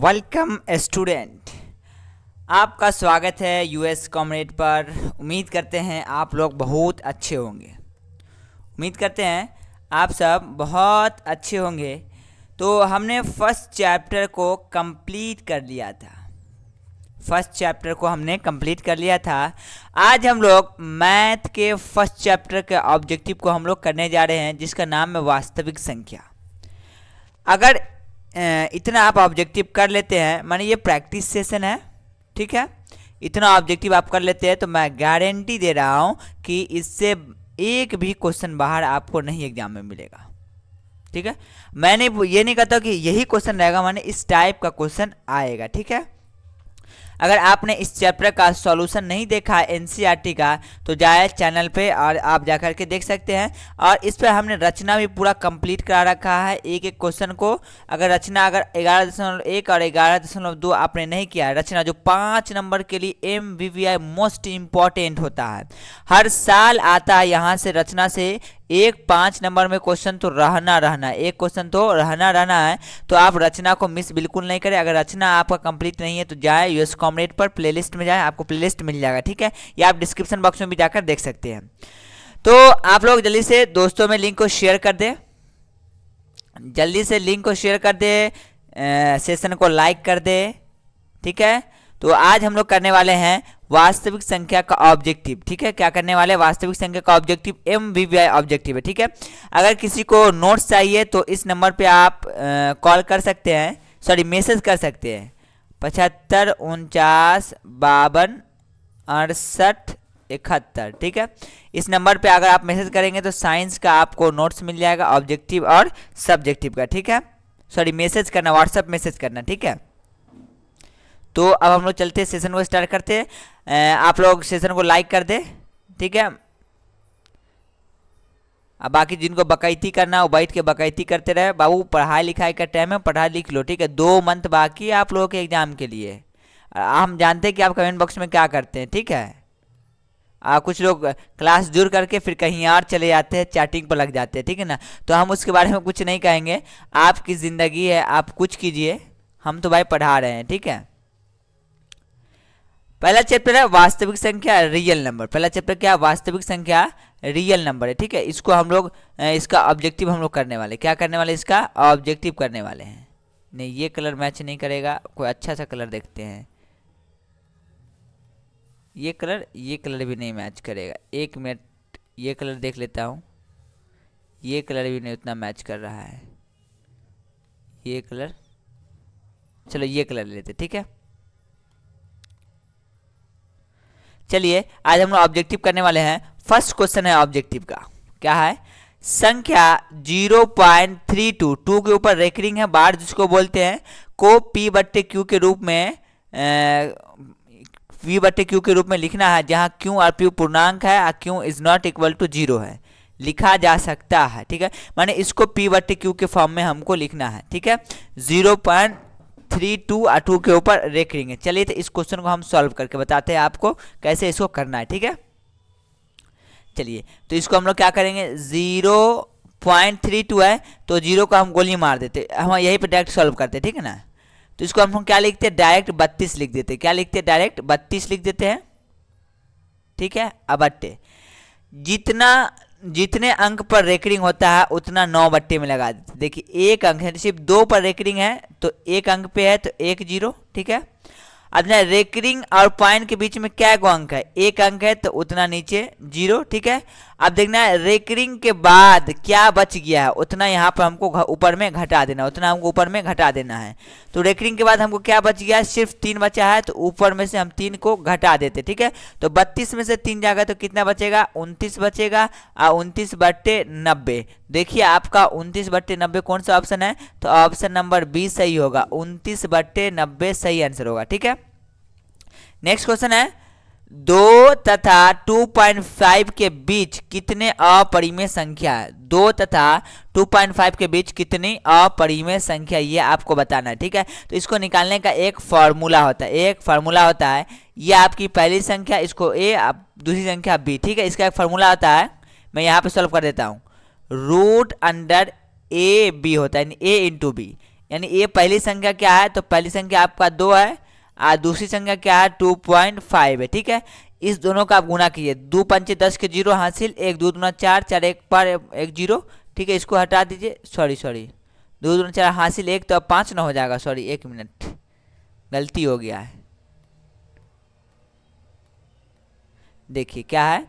welcome student आपका स्वागत है यूएस कॉमरेड पर उम्मीद करते हैं आप लोग बहुत अच्छे होंगे उम्मीद करते हैं आप सब बहुत अच्छे होंगे तो हमने फर्स्ट चैप्टर को कंप्लीट कर लिया था फर्स्ट चैप्टर को हमने कंप्लीट कर लिया था आज हम लोग मैथ के फर्स्ट चैप्टर के ऑब्जेक्टिव को हम लोग करने जा रहे हैं जिसका नाम है वास्तविक संख्या अगर इतना आप ऑब्जेक्टिव कर लेते हैं माने ये प्रैक्टिस सेशन है ठीक है इतना ऑब्जेक्टिव आप कर लेते हैं तो मैं गारंटी दे रहा हूँ कि इससे एक भी क्वेश्चन बाहर आपको नहीं एग्जाम में मिलेगा ठीक है मैंने ये नहीं कहता कि यही क्वेश्चन रहेगा माने इस टाइप का क्वेश्चन आएगा ठीक है अगर आपने इस चैप्टर का सॉल्यूशन नहीं देखा एन का तो जाए चैनल पे और आप जा के देख सकते हैं और इस पर हमने रचना भी पूरा कंप्लीट करा रखा है एक एक क्वेश्चन को अगर रचना अगर ग्यारह दशमलव एक और ग्यारह दशमलव दो आपने नहीं किया रचना जो पाँच नंबर के लिए एम मोस्ट इम्पॉर्टेंट होता है हर साल आता है यहाँ से रचना से एक पाँच नंबर में क्वेश्चन तो रहना रहना एक क्वेश्चन तो रहना रहना है तो आप रचना को मिस बिल्कुल नहीं करें अगर रचना आपका कंप्लीट नहीं है तो जाए यूएस कॉमरेड पर प्लेलिस्ट में जाए आपको प्लेलिस्ट मिल जाएगा ठीक है या आप डिस्क्रिप्शन बॉक्स में भी जाकर देख सकते हैं तो आप लोग जल्दी से दोस्तों में लिंक को शेयर कर दें जल्दी से लिंक को शेयर कर दे सेशन को लाइक कर दे ठीक है तो आज हम लोग करने वाले हैं वास्तविक संख्या का ऑब्जेक्टिव ठीक है क्या करने वाले वास्तविक संख्या का ऑब्जेक्टिव एम ऑब्जेक्टिव है ठीक है अगर किसी को नोट्स चाहिए तो इस नंबर पर आप कॉल कर सकते हैं सॉरी मैसेज कर सकते हैं पचहत्तर उनचास बावन अड़सठ इकहत्तर ठीक है इस नंबर पे अगर आप मैसेज करेंगे तो साइंस का आपको नोट्स मिल जाएगा ऑब्जेक्टिव और सब्जेक्टिव का ठीक है सॉरी मैसेज करना व्हाट्सएप मैसेज करना ठीक है तो अब हम लोग चलते सेशन को स्टार्ट करते हैं आप लोग सेशन को लाइक कर दे ठीक है अब बाकी जिनको बकैती करना हो बैठ के बकैती करते रहे बाबू पढ़ाई लिखाई का टाइम है पढ़ाई लिख लो ठीक है दो मंथ बाकी आप लोगों के एग्ज़ाम के लिए हम जानते हैं कि आप कमेंट बॉक्स में क्या करते हैं ठीक है आ, कुछ लोग क्लास दूर करके फिर कहीं और चले जाते हैं चैटिंग पर लग जाते हैं ठीक है ना तो हम उसके बारे में कुछ नहीं कहेंगे आपकी ज़िंदगी है आप कुछ कीजिए हम तो भाई पढ़ा रहे हैं ठीक है पहला चैप्टर है वास्तविक संख्या रियल नंबर पहला चैप्टर क्या है वास्तविक संख्या रियल नंबर है ठीक है इसको हम लोग इसका ऑब्जेक्टिव हम लोग करने वाले क्या करने वाले इसका ऑब्जेक्टिव करने वाले हैं नहीं ये कलर मैच नहीं करेगा कोई अच्छा सा कलर देखते हैं ये कलर ये कलर भी नहीं मैच करेगा एक मिनट ये कलर देख लेता हूँ ये कलर भी नहीं उतना मैच कर रहा है ये कलर चलो ये कलर लेते ठीक है चलिए आज हम लोग ऑब्जेक्टिव करने वाले हैं फर्स्ट क्वेश्चन है ऑब्जेक्टिव का क्या है संख्या 0.32 टू के ऊपर रेकरिंग है बार जिसको बोलते हैं को पी बट्टे क्यू के रूप में पी बट्टे क्यू के रूप में लिखना है जहाँ क्यू और पी पूर्णांक है और Q is not equal to zero है लिखा जा सकता है ठीक है माने इसको पी बट्टे क्यू के फॉर्म में हमको लिखना है ठीक है जीरो पॉइंट थ्री टू और टू के ऊपर रेकरिंग है चलिए तो इस क्वेश्चन को हम सॉल्व करके बताते हैं आपको कैसे इसको करना है ठीक है चलिए तो इसको हम लोग क्या करेंगे जीरो पॉइंट थ्री टू है तो जीरो को हम गोली मार देते हम यही पर डायरेक्ट सॉल्व करते ठीक है ना तो इसको हम क्या लिखते हैं डायरेक्ट बत्तीस लिख देते क्या लिखते हैं डायरेक्ट बत्तीस लिख देते हैं ठीक है अबट्टे जितना जितने अंक पर रेकरिंग होता है उतना नौ बट्टे में लगा देते देखिए एक अंक है सिर्फ दो पर रेकरिंग है तो एक अंक पे है तो एक जीरो ठीक है अब ना रेकरिंग और पॉइंट के बीच में क्या गो अंक है एक अंक है तो उतना नीचे जीरो ठीक है अब देखना है रेकरिंग के बाद क्या बच गया है उतना यहाँ पर हमको ऊपर में घटा देना उतना हमको ऊपर में घटा देना है तो रेकरिंग के बाद हमको क्या बच गया है सिर्फ तीन बचा है तो ऊपर में से हम तीन को घटा देते ठीक है तो बत्तीस में से तीन जाएगा तो कितना बचेगा उनतीस बचेगा और उनतीस बट्टे नब्बे देखिए आपका उनतीस बट्टे नब्बे कौन सा ऑप्शन है तो ऑप्शन नंबर बी सही होगा उनतीस बट्टे नब्बे सही आंसर होगा ठीक है नेक्स्ट क्वेश्चन है दो तथा 2.5 के बीच कितने अपरिमेय संख्या है दो तथा 2.5 के बीच कितनी अपरिमेय संख्या ये आपको बताना है ठीक है तो इसको निकालने का एक फार्मूला होता है एक फार्मूला होता है ये आपकी पहली संख्या इसको ए आप दूसरी संख्या बी ठीक है इसका एक फार्मूला होता है मैं यहाँ पे सॉल्व कर देता हूँ रूट अंडर ए बी होता है यानी ए इंटू बी यानी ए पहली संख्या क्या है तो पहली संख्या आपका दो है और दूसरी संख्या क्या है टू पॉइंट फाइव है ठीक है इस दोनों का आप गुना कीजिए दो पंचे दस के जीरो हासिल एक दो दुना चार चार एक पर एक जीरो ठीक है इसको हटा दीजिए सॉरी सॉरी दो दुना चार हासिल एक तो अब पाँच ना हो जाएगा सॉरी एक मिनट गलती हो गया है देखिए क्या है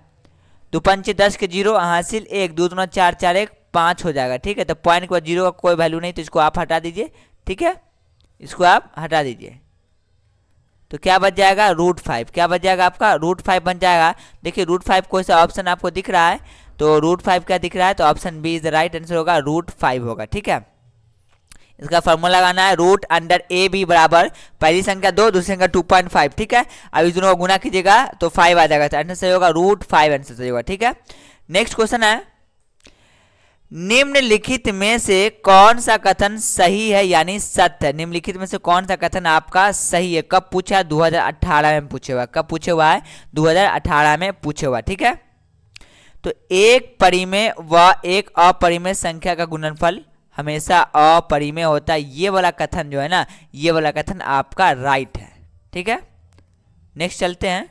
दो पंचे दस के जीरो हासिल एक दो दुना चार चार एक पाँच हो जाएगा ठीक है तो पॉइंट के बाद जीरो का कोई वैल्यू नहीं तो इसको आप हटा दीजिए ठीक है इसको आप हटा दीजिए तो क्या बच जाएगा रूट फाइव क्या बच जाएगा आपका रूट फाइव बन जाएगा देखिए रूट फाइव कोई सा ऑप्शन आपको दिख रहा है तो रूट फाइव क्या दिख रहा है तो option B is the right answer होगा रूट फाइव होगा ठीक है इसका फॉर्मूला लगाना है रूट अंडर ए बी बराबर पहली संख्या दो दूसरी संख्या टू पॉइंट फाइव ठीक है अब इस दोनों को गुना कीजिएगा तो फाइव आ जाएगा आंसर तो सही होगा रूट फाइव आंसर सही होगा ठीक है नेक्स्ट क्वेश्चन है निम्नलिखित में से कौन सा कथन सही है यानी सत्य निम्नलिखित में से कौन सा कथन आपका सही है कब पूछा 2018 में पूछे हुआ कब पूछे हुआ है 2018 में पूछे हुआ ठीक है तो एक परिमेय व एक अपरिमेय संख्या का गुणनफल हमेशा अपरिमेय होता है ये वाला कथन जो है ना ये वाला कथन आपका राइट है ठीक है नेक्स्ट चलते हैं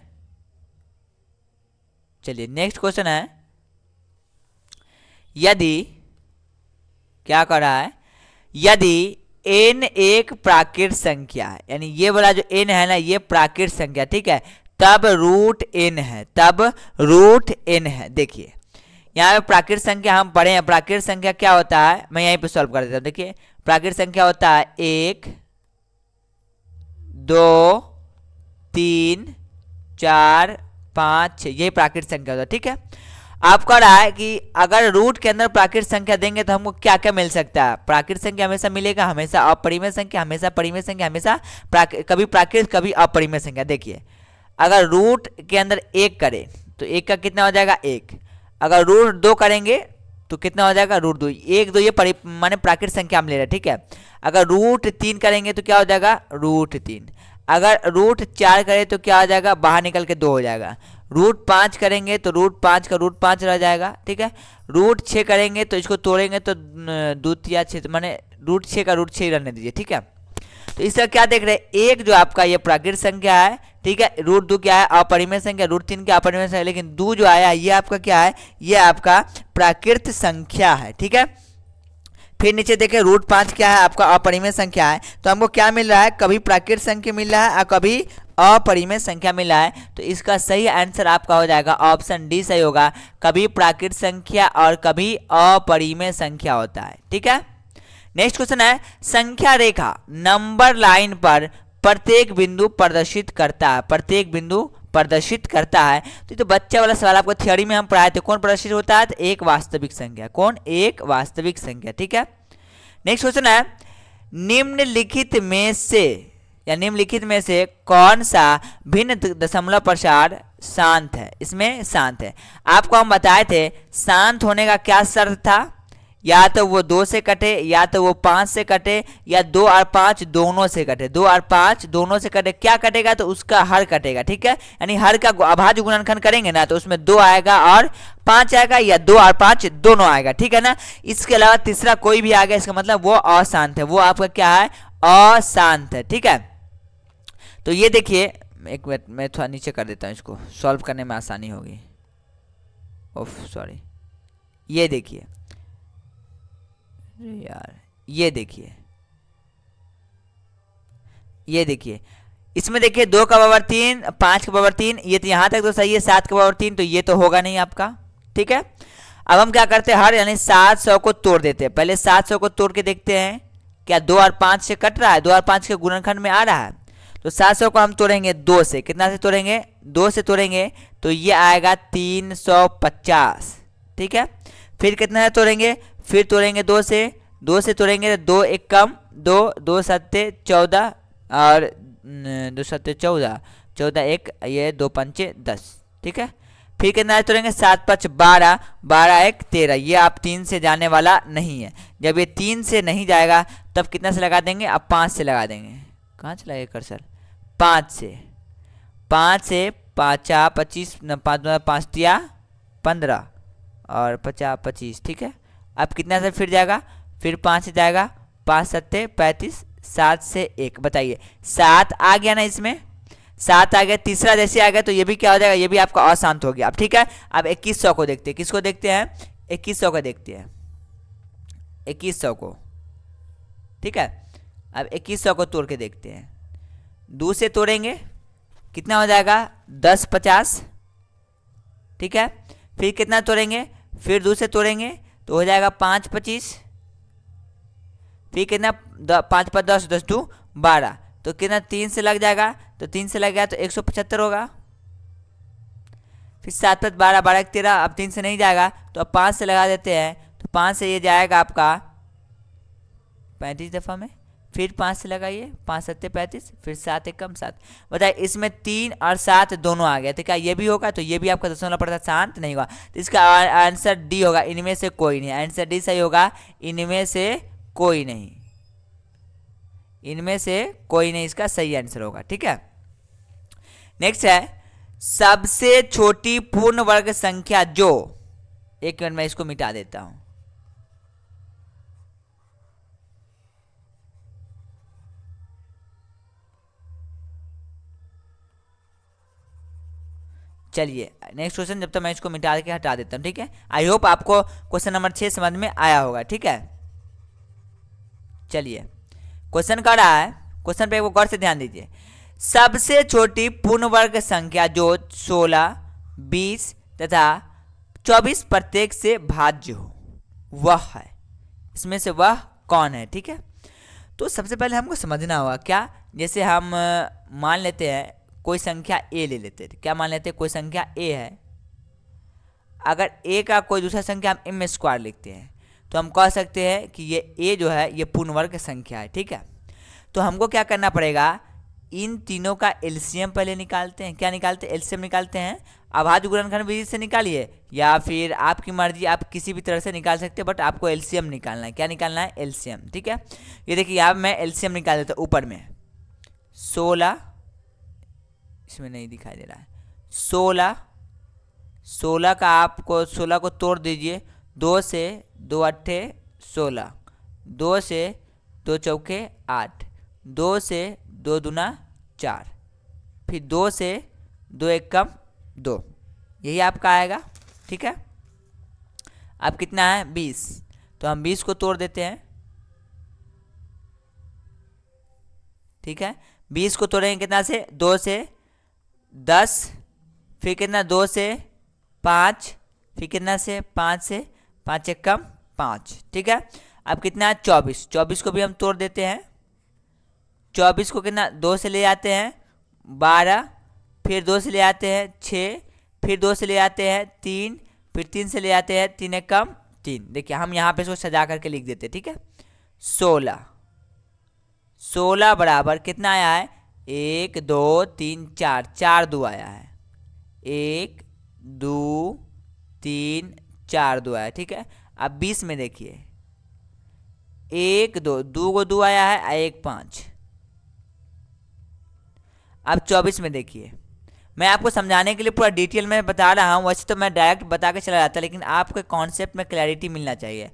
चलिए नेक्स्ट क्वेश्चन है यदि क्या कर रहा है यदि एन एक प्राकृत संख्या है यानी ये वाला जो एन है ना ये प्राकृत संख्या ठीक है तब रूट एन है तब रूट एन है देखिए यहाँ पे प्राकृत संख्या हम पढ़े हैं प्राकृत संख्या क्या होता है मैं यहीं पे सॉल्व कर देता हूँ देखिए प्राकृत संख्या होता है एक दो तीन चार पाँच छः यही प्राकृत संख्या होता है ठीक है आप कह रहा है कि अगर रूट के अंदर प्राकृत संख्या देंगे तो हमको क्या क्या मिल सकता है प्राकृत संख्या हमेशा मिलेगा हमेशा अपरिमेय संख्या हमेशा परिमेय संख्या हमेशा कभी प्राकृत कभी अपरिमेय संख्या देखिए अगर रूट के अंदर एक करे तो एक का कितना हो जाएगा एक अगर रूट दो करेंगे तो कितना हो जाएगा रूट दो एक दो ये परि माने प्राकृत संख्या हम ले रहे हैं ठीक है अगर रूट तीन करेंगे तो क्या हो जाएगा रूट तीन अगर रूट चार करें तो क्या हो जाएगा बाहर निकल के दो हो जाएगा रूट पाँच करेंगे तो रूट पाँच का रूट पाँच रह जाएगा ठीक है रूट छः करेंगे तो इसको तोड़ेंगे तो दूत छः मैंने रूट छः का रूट छः रहने दीजिए ठीक है तो इस तरह क्या देख रहे हैं एक जो आपका ये प्राकृत संख्या है ठीक है रूट दो क्या है अपरिमय संख्या रूट तीन क्या अपरिमय संख्या लेकिन दो जो आया ये आपका क्या है ये आपका प्राकृत संख्या है ठीक है फिर नीचे देखें रूट पाँच क्या है आपका अपरिमय संख्या है तो हमको क्या मिल रहा है कभी प्राकृत संख्या मिल रहा है और कभी अपरिमेय संख्या मिला है तो इसका सही आंसर आपका हो जाएगा ऑप्शन डी सही होगा कभी प्राकृत संख्या और कभी अपरिमेय संख्या होता है ठीक है नेक्स्ट क्वेश्चन है संख्या रेखा नंबर लाइन पर प्रत्येक बिंदु प्रदर्शित करता है प्रत्येक बिंदु प्रदर्शित करता है तो तो बच्चे वाला सवाल आपको थियोरी में हम पढ़ाए थे कौन प्रदर्शित होता है तो एक वास्तविक संख्या कौन एक वास्तविक संख्या ठीक है नेक्स्ट क्वेश्चन है निम्नलिखित में से या निम्नलिखित में से कौन सा भिन्न दशमलव प्रसार शांत है इसमें शांत है आपको हम बताए थे शांत होने का क्या शर्त था या तो वो दो से कटे या तो वो पाँच से कटे या दो और पाँच दोनों से कटे दो और पाँच दोनों से कटे क्या कटेगा तो उसका हर कटेगा ठीक है यानी हर का अभाज्य गुणनखंड करेंगे ना तो उसमें दो आएगा और पाँच आएगा या दो और पाँच दोनों आएगा ठीक है ना इसके अलावा तीसरा कोई भी आएगा इसका मतलब वो अशांत है वो आपका क्या है अशांत है ठीक है तो ये देखिए एक मिनट मैं थोड़ा नीचे कर देता हूँ इसको सॉल्व करने में आसानी होगी ओफ सॉरी ये देखिए यार ये देखिए ये देखिए इसमें देखिए दो का पावर तीन पाँच का पावर तीन ये तो यहाँ तक तो सही है सात का पावर तीन तो ये तो होगा नहीं आपका ठीक है अब हम क्या करते हैं हर यानी सात सौ को तोड़ देते हैं पहले सात सौ को तोड़ के देखते हैं क्या दो और पाँच से कट रहा है दो और पाँच के गुणनखंड में आ रहा है तो सात सौ को हम तोड़ेंगे दो से कितना से तोड़ेंगे दो से तोड़ेंगे तो ये आएगा तीन सौ पचास ठीक है फिर कितना से तोड़ेंगे फिर तोड़ेंगे दो से दो से तोड़ेंगे तो दो एक कम दो दो सत्य चौदह और दो सत्य चौदह चौदह एक ये दो पंचे दस ठीक है फिर कितना से तोड़ेंगे सात पाँच बारह बारह एक तेरह ये आप तीन से जाने वाला नहीं है जब ये तीन से नहीं जाएगा तब कितना से लगा देंगे आप पाँच से लगा देंगे कहाँ से लगे कर सर पाँच से पाँच से पाँचा पच्चीस पाँच पाँच तिया पंद्रह और पचास पच्चीस ठीक है अब कितना से फिर जाएगा फिर पाँच से जाएगा पाँच सत्ते पैंतीस सात से एक बताइए सात आ गया ना इसमें सात आ गया तीसरा जैसे आ गया तो ये भी क्या हो जाएगा ये भी आपका अशांत हो गया अब ठीक है अब इक्कीस सौ को देखते हैं किसको देखते हैं इक्कीस सौ को देखते हैं इक्कीस सौ को ठीक है अब इक्कीस सौ को तोड़ के देखते हैं दो से तोड़ेंगे कितना हो जाएगा दस पचास ठीक है फिर कितना तोड़ेंगे फिर दो से तोड़ेंगे तो हो जाएगा पाँच पच्चीस फिर कितना पाँच पाँच दस दस दो बारह तो कितना तीन से लग जाएगा तो तीन से लग गया तो एक सौ पचहत्तर होगा फिर सात पाँच बारह बारह तेरह अब तीन से नहीं जाएगा तो अब पाँच से लगा देते हैं तो पाँच से ये जाएगा आपका पैंतीस दफ़ा में फिर पाँच से लगाइए पाँच सत्ते पैंतीस फिर सात एक कम सात बताइए इसमें तीन और सात दोनों आ गया तो क्या ये भी होगा तो ये भी आपका दशमलव पड़ता शांत नहीं होगा तो इसका आंसर डी होगा इनमें से कोई नहीं आंसर डी सही होगा इनमें से कोई नहीं इनमें से कोई नहीं इसका सही आंसर होगा ठीक है नेक्स्ट है सबसे छोटी पूर्ण वर्ग संख्या जो एक मिनट मैं इसको मिटा देता हूँ चलिए नेक्स्ट क्वेश्चन जब तक तो मैं इसको मिटा के हटा देता हूँ ठीक है आई होप आपको क्वेश्चन नंबर छः समझ में आया होगा ठीक है चलिए क्वेश्चन कर रहा है क्वेश्चन पे गौर से ध्यान दीजिए सबसे छोटी पूर्ण वर्ग संख्या जो सोलह बीस तथा चौबीस प्रत्येक से भाज्य हो वह है इसमें से वह कौन है ठीक है तो सबसे पहले हमको समझना होगा क्या जैसे हम मान लेते हैं कोई संख्या ए ले लेते हैं क्या मान लेते हैं कोई संख्या ए है अगर ए का कोई दूसरा संख्या हम एम स्क्वायर लिखते हैं तो हम कह सकते हैं कि ये ए जो है ये पूर्ण वर्ग संख्या है ठीक है तो हमको क्या करना पड़ेगा इन तीनों का एलसीएम पहले निकालते हैं क्या निकालते हैं एलसीएम निकालते हैं अभाज्य गुणनखंड विधि से निकालिए या फिर आपकी मर्जी आप किसी भी तरह से निकाल सकते हैं बट आपको एलसीएम निकालना है क्या निकालना है एलसीएम ठीक है ये देखिए यहाँ मैं एलसीएम निकाल देता हूँ ऊपर में सोलह इसमें नहीं दिखाई दे रहा है सोलह सोलह का आपको सोलह को तोड़ दीजिए दो से दो अट्ठे सोलह दो से दो चौके आठ दो से दो दुना चार फिर दो से दो एक कम दो यही आपका आएगा ठीक है अब कितना है बीस तो हम बीस को तोड़ देते हैं ठीक है बीस को तोड़ेंगे कितना से दो से दस फिर कितना दो से पाँच फिर कितना से पाँच से पाँच एक कम पाँच ठीक है अब कितना है चौबीस चौबीस को भी हम तोड़ देते हैं चौबीस को कितना दो से ले आते हैं बारह फिर दो से ले आते हैं छः फिर दो से ले आते हैं तीन फिर तीन से ले आते हैं तीन एक कम तीन देखिए हम यहाँ पे इसको सजा करके लिख देते हैं ठीक है सोलह सोलह बराबर कितना आया है एक दो तीन चार चार दो आया है एक दो तीन चार दो आया ठीक है अब बीस में देखिए एक दो दो को दो आया है एक पाँच अब चौबीस में देखिए मैं आपको समझाने के लिए पूरा डिटेल में बता रहा हूँ वैसे तो मैं डायरेक्ट बता के चला जाता लेकिन आपके कॉन्सेप्ट में क्लैरिटी मिलना चाहिए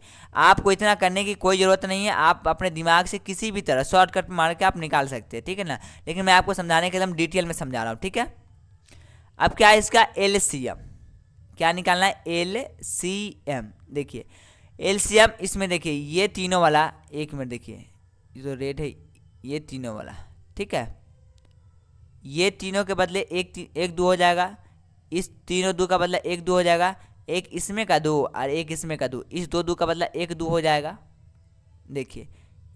आपको इतना करने की कोई ज़रूरत नहीं है आप अपने दिमाग से किसी भी तरह शॉर्टकट मार के आप निकाल सकते हैं ठीक है ना लेकिन मैं आपको समझाने के लिए डिटेल में समझा रहा हूँ ठीक है अब क्या है इसका एल क्या निकालना है एल सी एम देखिए एल सी एम इसमें देखिए ये तीनों वाला एक मिनट देखिए जो रेड है ये तीनों वाला ठीक है ये तीनों के बदले एक एक दो हो जाएगा इस तीनों दो का बदला एक दो हो जाएगा एक इसमें का दो और एक इसमें का दो इस दो दो का बदला एक दो हो जाएगा देखिए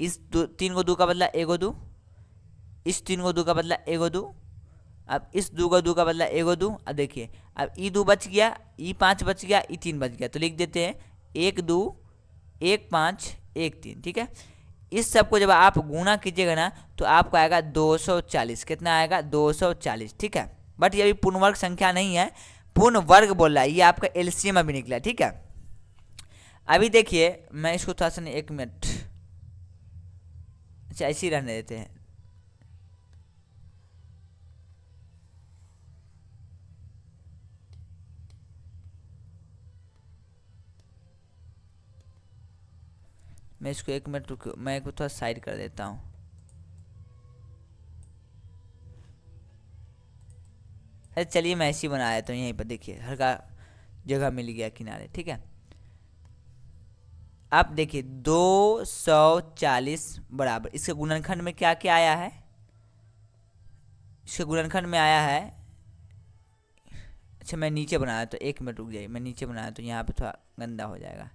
इस दो तीन को दो का बदला एगो दो इस तीन को दो का बदला एगो दो अब इस दो का दो का बदला एगो दो अब देखिए अब ई दो बच गया ई पाँच बच गया ई तीन बच गया तो लिख देते हैं एक दो एक पाँच एक तीन ठीक है इस सब को जब आप गुना कीजिएगा ना तो आपको आएगा 240 कितना आएगा 240 ठीक है बट ये अभी वर्ग संख्या नहीं है पूर्ण वर्ग बोल रहा है ये आपका एलसीएम अभी निकला ठीक है अभी देखिए मैं इसको थोड़ा सा एक मिनट अच्छा ऐसे ही रहने देते हैं मैं इसको एक मिनट रुक मैं इसको थोड़ा साइड कर देता हूँ अरे चलिए मैं ऐसी बना देता हूँ यहीं पर देखिए हर का जगह मिल गया किनारे ठीक है आप देखिए दो सौ चालीस बराबर इसके गुणनखंड में क्या क्या आया है इसके गुणनखंड में आया है अच्छा मैं नीचे बनाया तो एक मिनट रुक जाइए मैं नीचे बनाया तो यहाँ पे थोड़ा गंदा हो जाएगा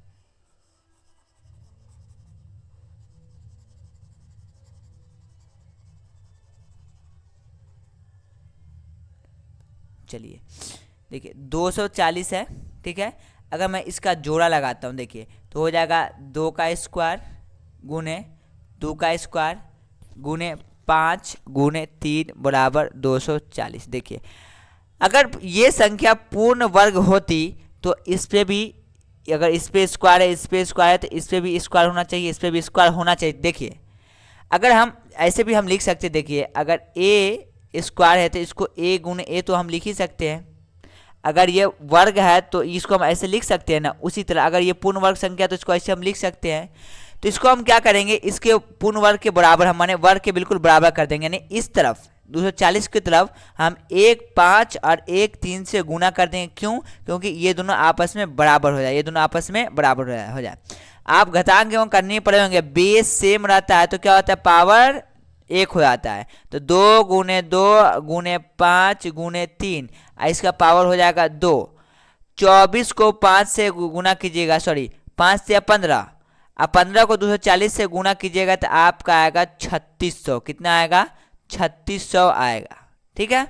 चलिए देखिए 240 है ठीक है अगर मैं इसका जोड़ा लगाता हूँ देखिए तो हो जाएगा दो का स्क्वायर गुने दो का स्क्वायर गुने पाँच गुने तीन बराबर दो सौ चालीस देखिए अगर ये संख्या पूर्ण वर्ग होती तो इस पर भी अगर इस पर स्क्वायर है इस पर स्क्वायर है तो इस पर भी स्क्वायर होना चाहिए इस पर भी स्क्वायर होना चाहिए देखिए अगर हम ऐसे भी हम लिख सकते देखिए अगर ए स्क्वायर है तो इसको ए गुण ए तो हम लिख ही सकते हैं अगर ये वर्ग है तो इसको हम ऐसे लिख सकते हैं ना उसी तरह अगर ये पूर्ण वर्ग संख्या तो इसको ऐसे हम लिख सकते हैं तो इसको हम क्या करेंगे इसके पूर्ण वर्ग के बराबर हम माने वर्ग के बिल्कुल बराबर कर देंगे यानी इस तरफ 240 की तरफ हम एक पाँच और एक तीन से गुना कर देंगे क्यों क्योंकि ये दोनों आपस में बराबर हो जाए ये दोनों आपस में बराबर हो जाए आप घटांक एवं करने पड़े होंगे बेस सेम रहता है तो क्या होता है पावर एक हो जाता है तो दो गुने दो गुने पाँच गुने तीन इसका पावर हो जाएगा दो चौबीस को पाँच से गुना कीजिएगा सॉरी पाँच से पंद्रह अब पंद्रह को दो सौ चालीस से गुना कीजिएगा तो आपका आएगा छत्तीस सौ कितना आएगा छत्तीस सौ आएगा ठीक है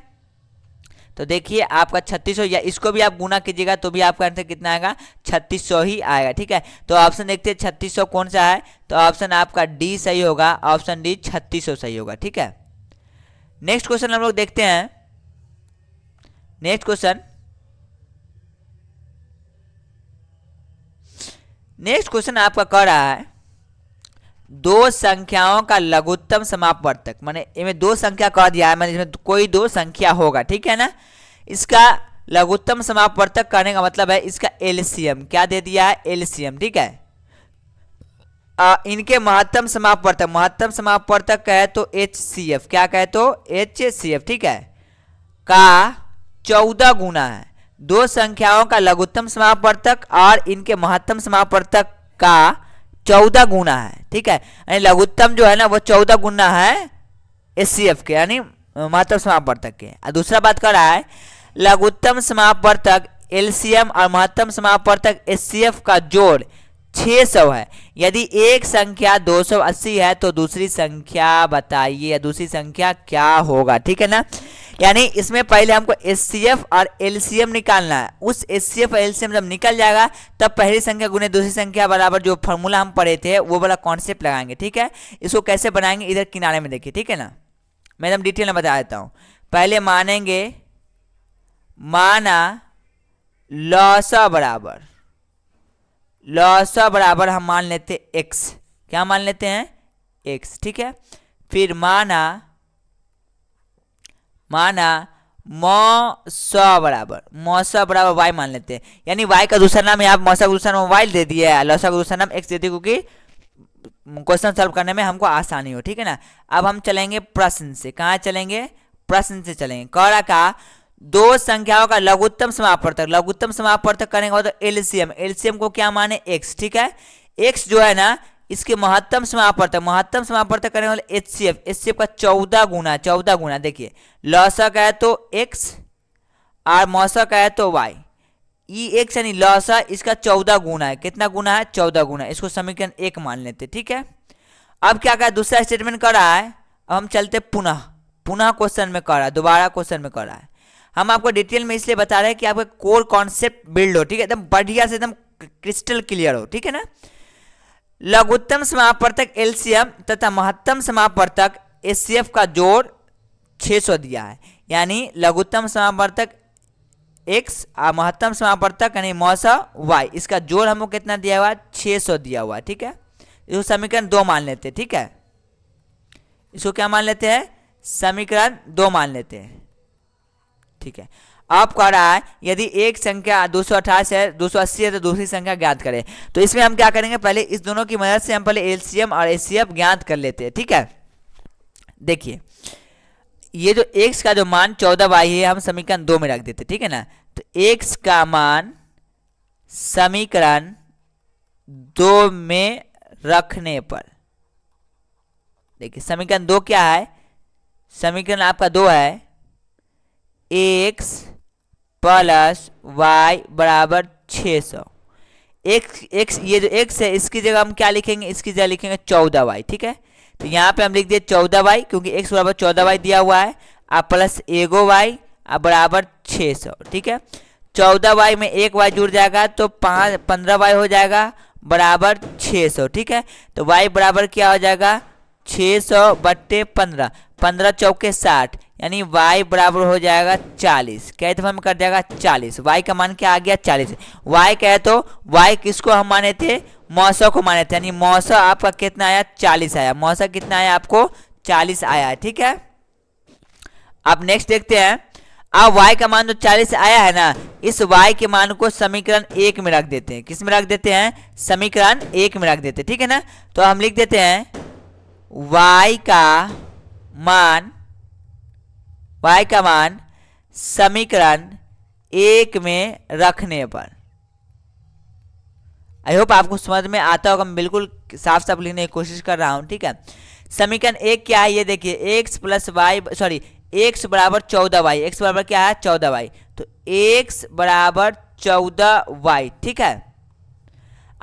तो देखिए आपका छत्तीस या इसको भी आप गुना कीजिएगा तो भी आपका आंसर कितना आएगा छत्तीस ही आएगा ठीक है तो ऑप्शन देखते हैं छत्तीस कौन सा है तो ऑप्शन आपका डी सही होगा ऑप्शन डी छत्तीस सही होगा ठीक है नेक्स्ट क्वेश्चन हम लोग देखते हैं नेक्स्ट क्वेश्चन नेक्स्ट क्वेश्चन आपका कह रहा है दो संख्याओं का लघुत्तम समापवर्तक मैंने इसमें दो संख्या कह दिया है मैंने इसमें कोई दो संख्या होगा ठीक है ना इसका लघुत्तम समापवर्तक करने का मतलब है इसका एलसीएम क्या दे दिया है एलसीएम ठीक है आ, इनके महत्तम समापवर्तक महत्तम समापवर्तक कहे तो एच सी एफ क्या कहे तो एच सी एफ ठीक है का चौदह गुना है दो संख्याओं का लघुत्तम समापवर्तक और इनके महत्तम समापवर्तक का चौदह गुना है ठीक है यानी लघुत्तम जो है ना वो चौदह गुना है एस के यानी महत्तम समापवर्तक के दूसरा बात कर रहा है लघुत्तम समापवर्तक एलसीएम और महत्तम समापवर्तक एससीएफ का जोड़ 600 है यदि एक संख्या 280 है तो दूसरी संख्या बताइए दूसरी संख्या क्या होगा ठीक है ना यानी इसमें पहले हमको एस और एल निकालना है उस एस और एल जब निकल जाएगा तब पहली संख्या गुने दूसरी संख्या बराबर जो फॉर्मूला हम पढ़े थे वो वाला कॉन्सेप्ट लगाएंगे ठीक है इसको कैसे बनाएंगे इधर किनारे में देखिए ठीक है ना मैं एकदम डिटेल में बता देता हूँ पहले मानेंगे माना लॉस बराबर लॉस बराबर हम मान लेते हैं एक्स क्या मान लेते हैं एक्स ठीक है फिर माना माना मौसा बराबर मौसा बराबर वाई मान लेते हैं यानी वाई का दूसरा नाम यहाँ मौसा का दूसरा नाम वाई दे दिया है लौसा का दूसरा नाम एक्स दे दिया क्योंकि क्वेश्चन सॉल्व करने में हमको आसानी हो ठीक है ना अब हम चलेंगे प्रश्न से कहाँ चलेंगे प्रश्न से चलेंगे कौरा का दो संख्याओं का लघुत्तम समापर्तक लघुत्तम समापर्तक करने का मतलब तो एलसीएम एलसीएम को क्या माने एक्स ठीक है एक्स जो है ना इसके महत्तम समापर्तक महत्तम समापर्तक करने वाले H C F H C F का चौदह गुना चौदह गुना देखिए लसक है तो एक्स और मौसक है तो वाई ई एक्स यानी लस इसका चौदह गुना है कितना गुना है चौदह गुना इसको समीकरण एक मान लेते ठीक है अब क्या कहा दूसरा स्टेटमेंट कर रहा है अब हम चलते पुनः पुनः क्वेश्चन में कर रहा है दोबारा क्वेश्चन में कर रहा है हम आपको डिटेल में इसलिए बता रहे हैं कि आपका कोर कॉन्सेप्ट बिल्ड हो ठीक है एकदम बढ़िया से एकदम क्रिस्टल क्लियर हो ठीक है ना लघुत्तम समापवर्तक एलसीएम तथा महत्तम समापवर्तक एससीएफ का जोड़ 600 दिया है यानी लघुत्तम समापवर्तक एक्स और महत्तम समापवर्तक यानी मौसम वाई इसका जोड़ हमको कितना दिया हुआ है सौ दिया हुआ है ठीक है इसको समीकरण दो मान लेते हैं ठीक है इसको क्या मान लेते हैं समीकरण दो मान लेते हैं ठीक है अब कह रहा है यदि एक संख्या 228 है अस्सी है तो दूसरी संख्या ज्ञात करें तो इसमें हम क्या करेंगे पहले इस दोनों की मदद से हम पहले एलसीएम और एस ज्ञात कर लेते हैं ठीक है देखिए ये जो एक्स का जो मान चौदह वाई है हम समीकरण दो में रख देते ठीक है ना तो एक्स का मान समीकरण दो में रखने पर देखिए समीकरण दो क्या है समीकरण आपका दो है एक्स प्लस वाई बराबर छः सौ एक्स एक्स ये जो एक्स है इसकी जगह हम क्या लिखेंगे इसकी जगह लिखेंगे चौदह वाई ठीक है तो यहाँ पे हम लिख दिए चौदह वाई क्योंकि एक्स बराबर चौदह वाई दिया हुआ है और प्लस एगो वाई और बराबर छः सौ ठीक है चौदह वाई में एक वाई जुड़ जाएगा तो पाँच पंद्रह वाई हो जाएगा बराबर छः सौ ठीक है तो वाई बराबर क्या हो जाएगा छः सौ बट्टे पंद्रह पंद्रह चौके साठ यानी y बराबर हो जाएगा 40 कह तो हमें कर जाएगा 40 y का मान क्या आ गया 40 y कहे तो y किसको हम माने थे मौसा को माने थे यानी मौसा आपका कितना आया 40 आया मौसा कितना आया आपको 40 आया ठीक है अब नेक्स्ट देखते हैं अब y का मान जो तो 40 आया है ना इस y के मान को समीकरण एक में रख देते हैं किस में रख देते हैं समीकरण एक में रख देते हैं ठीक है ना तो हम लिख देते हैं वाई का मान y का मान समीकरण एक में रखने पर आई होप आपको समझ में आता होगा मैं बिल्कुल साफ साफ लिखने की कोशिश कर रहा हूं ठीक है समीकरण एक क्या है ये देखिए x plus y sorry x बराबर चौदह वाई एक्स बराबर क्या है चौदह वाई तो एक्स बराबर चौदह वाई ठीक है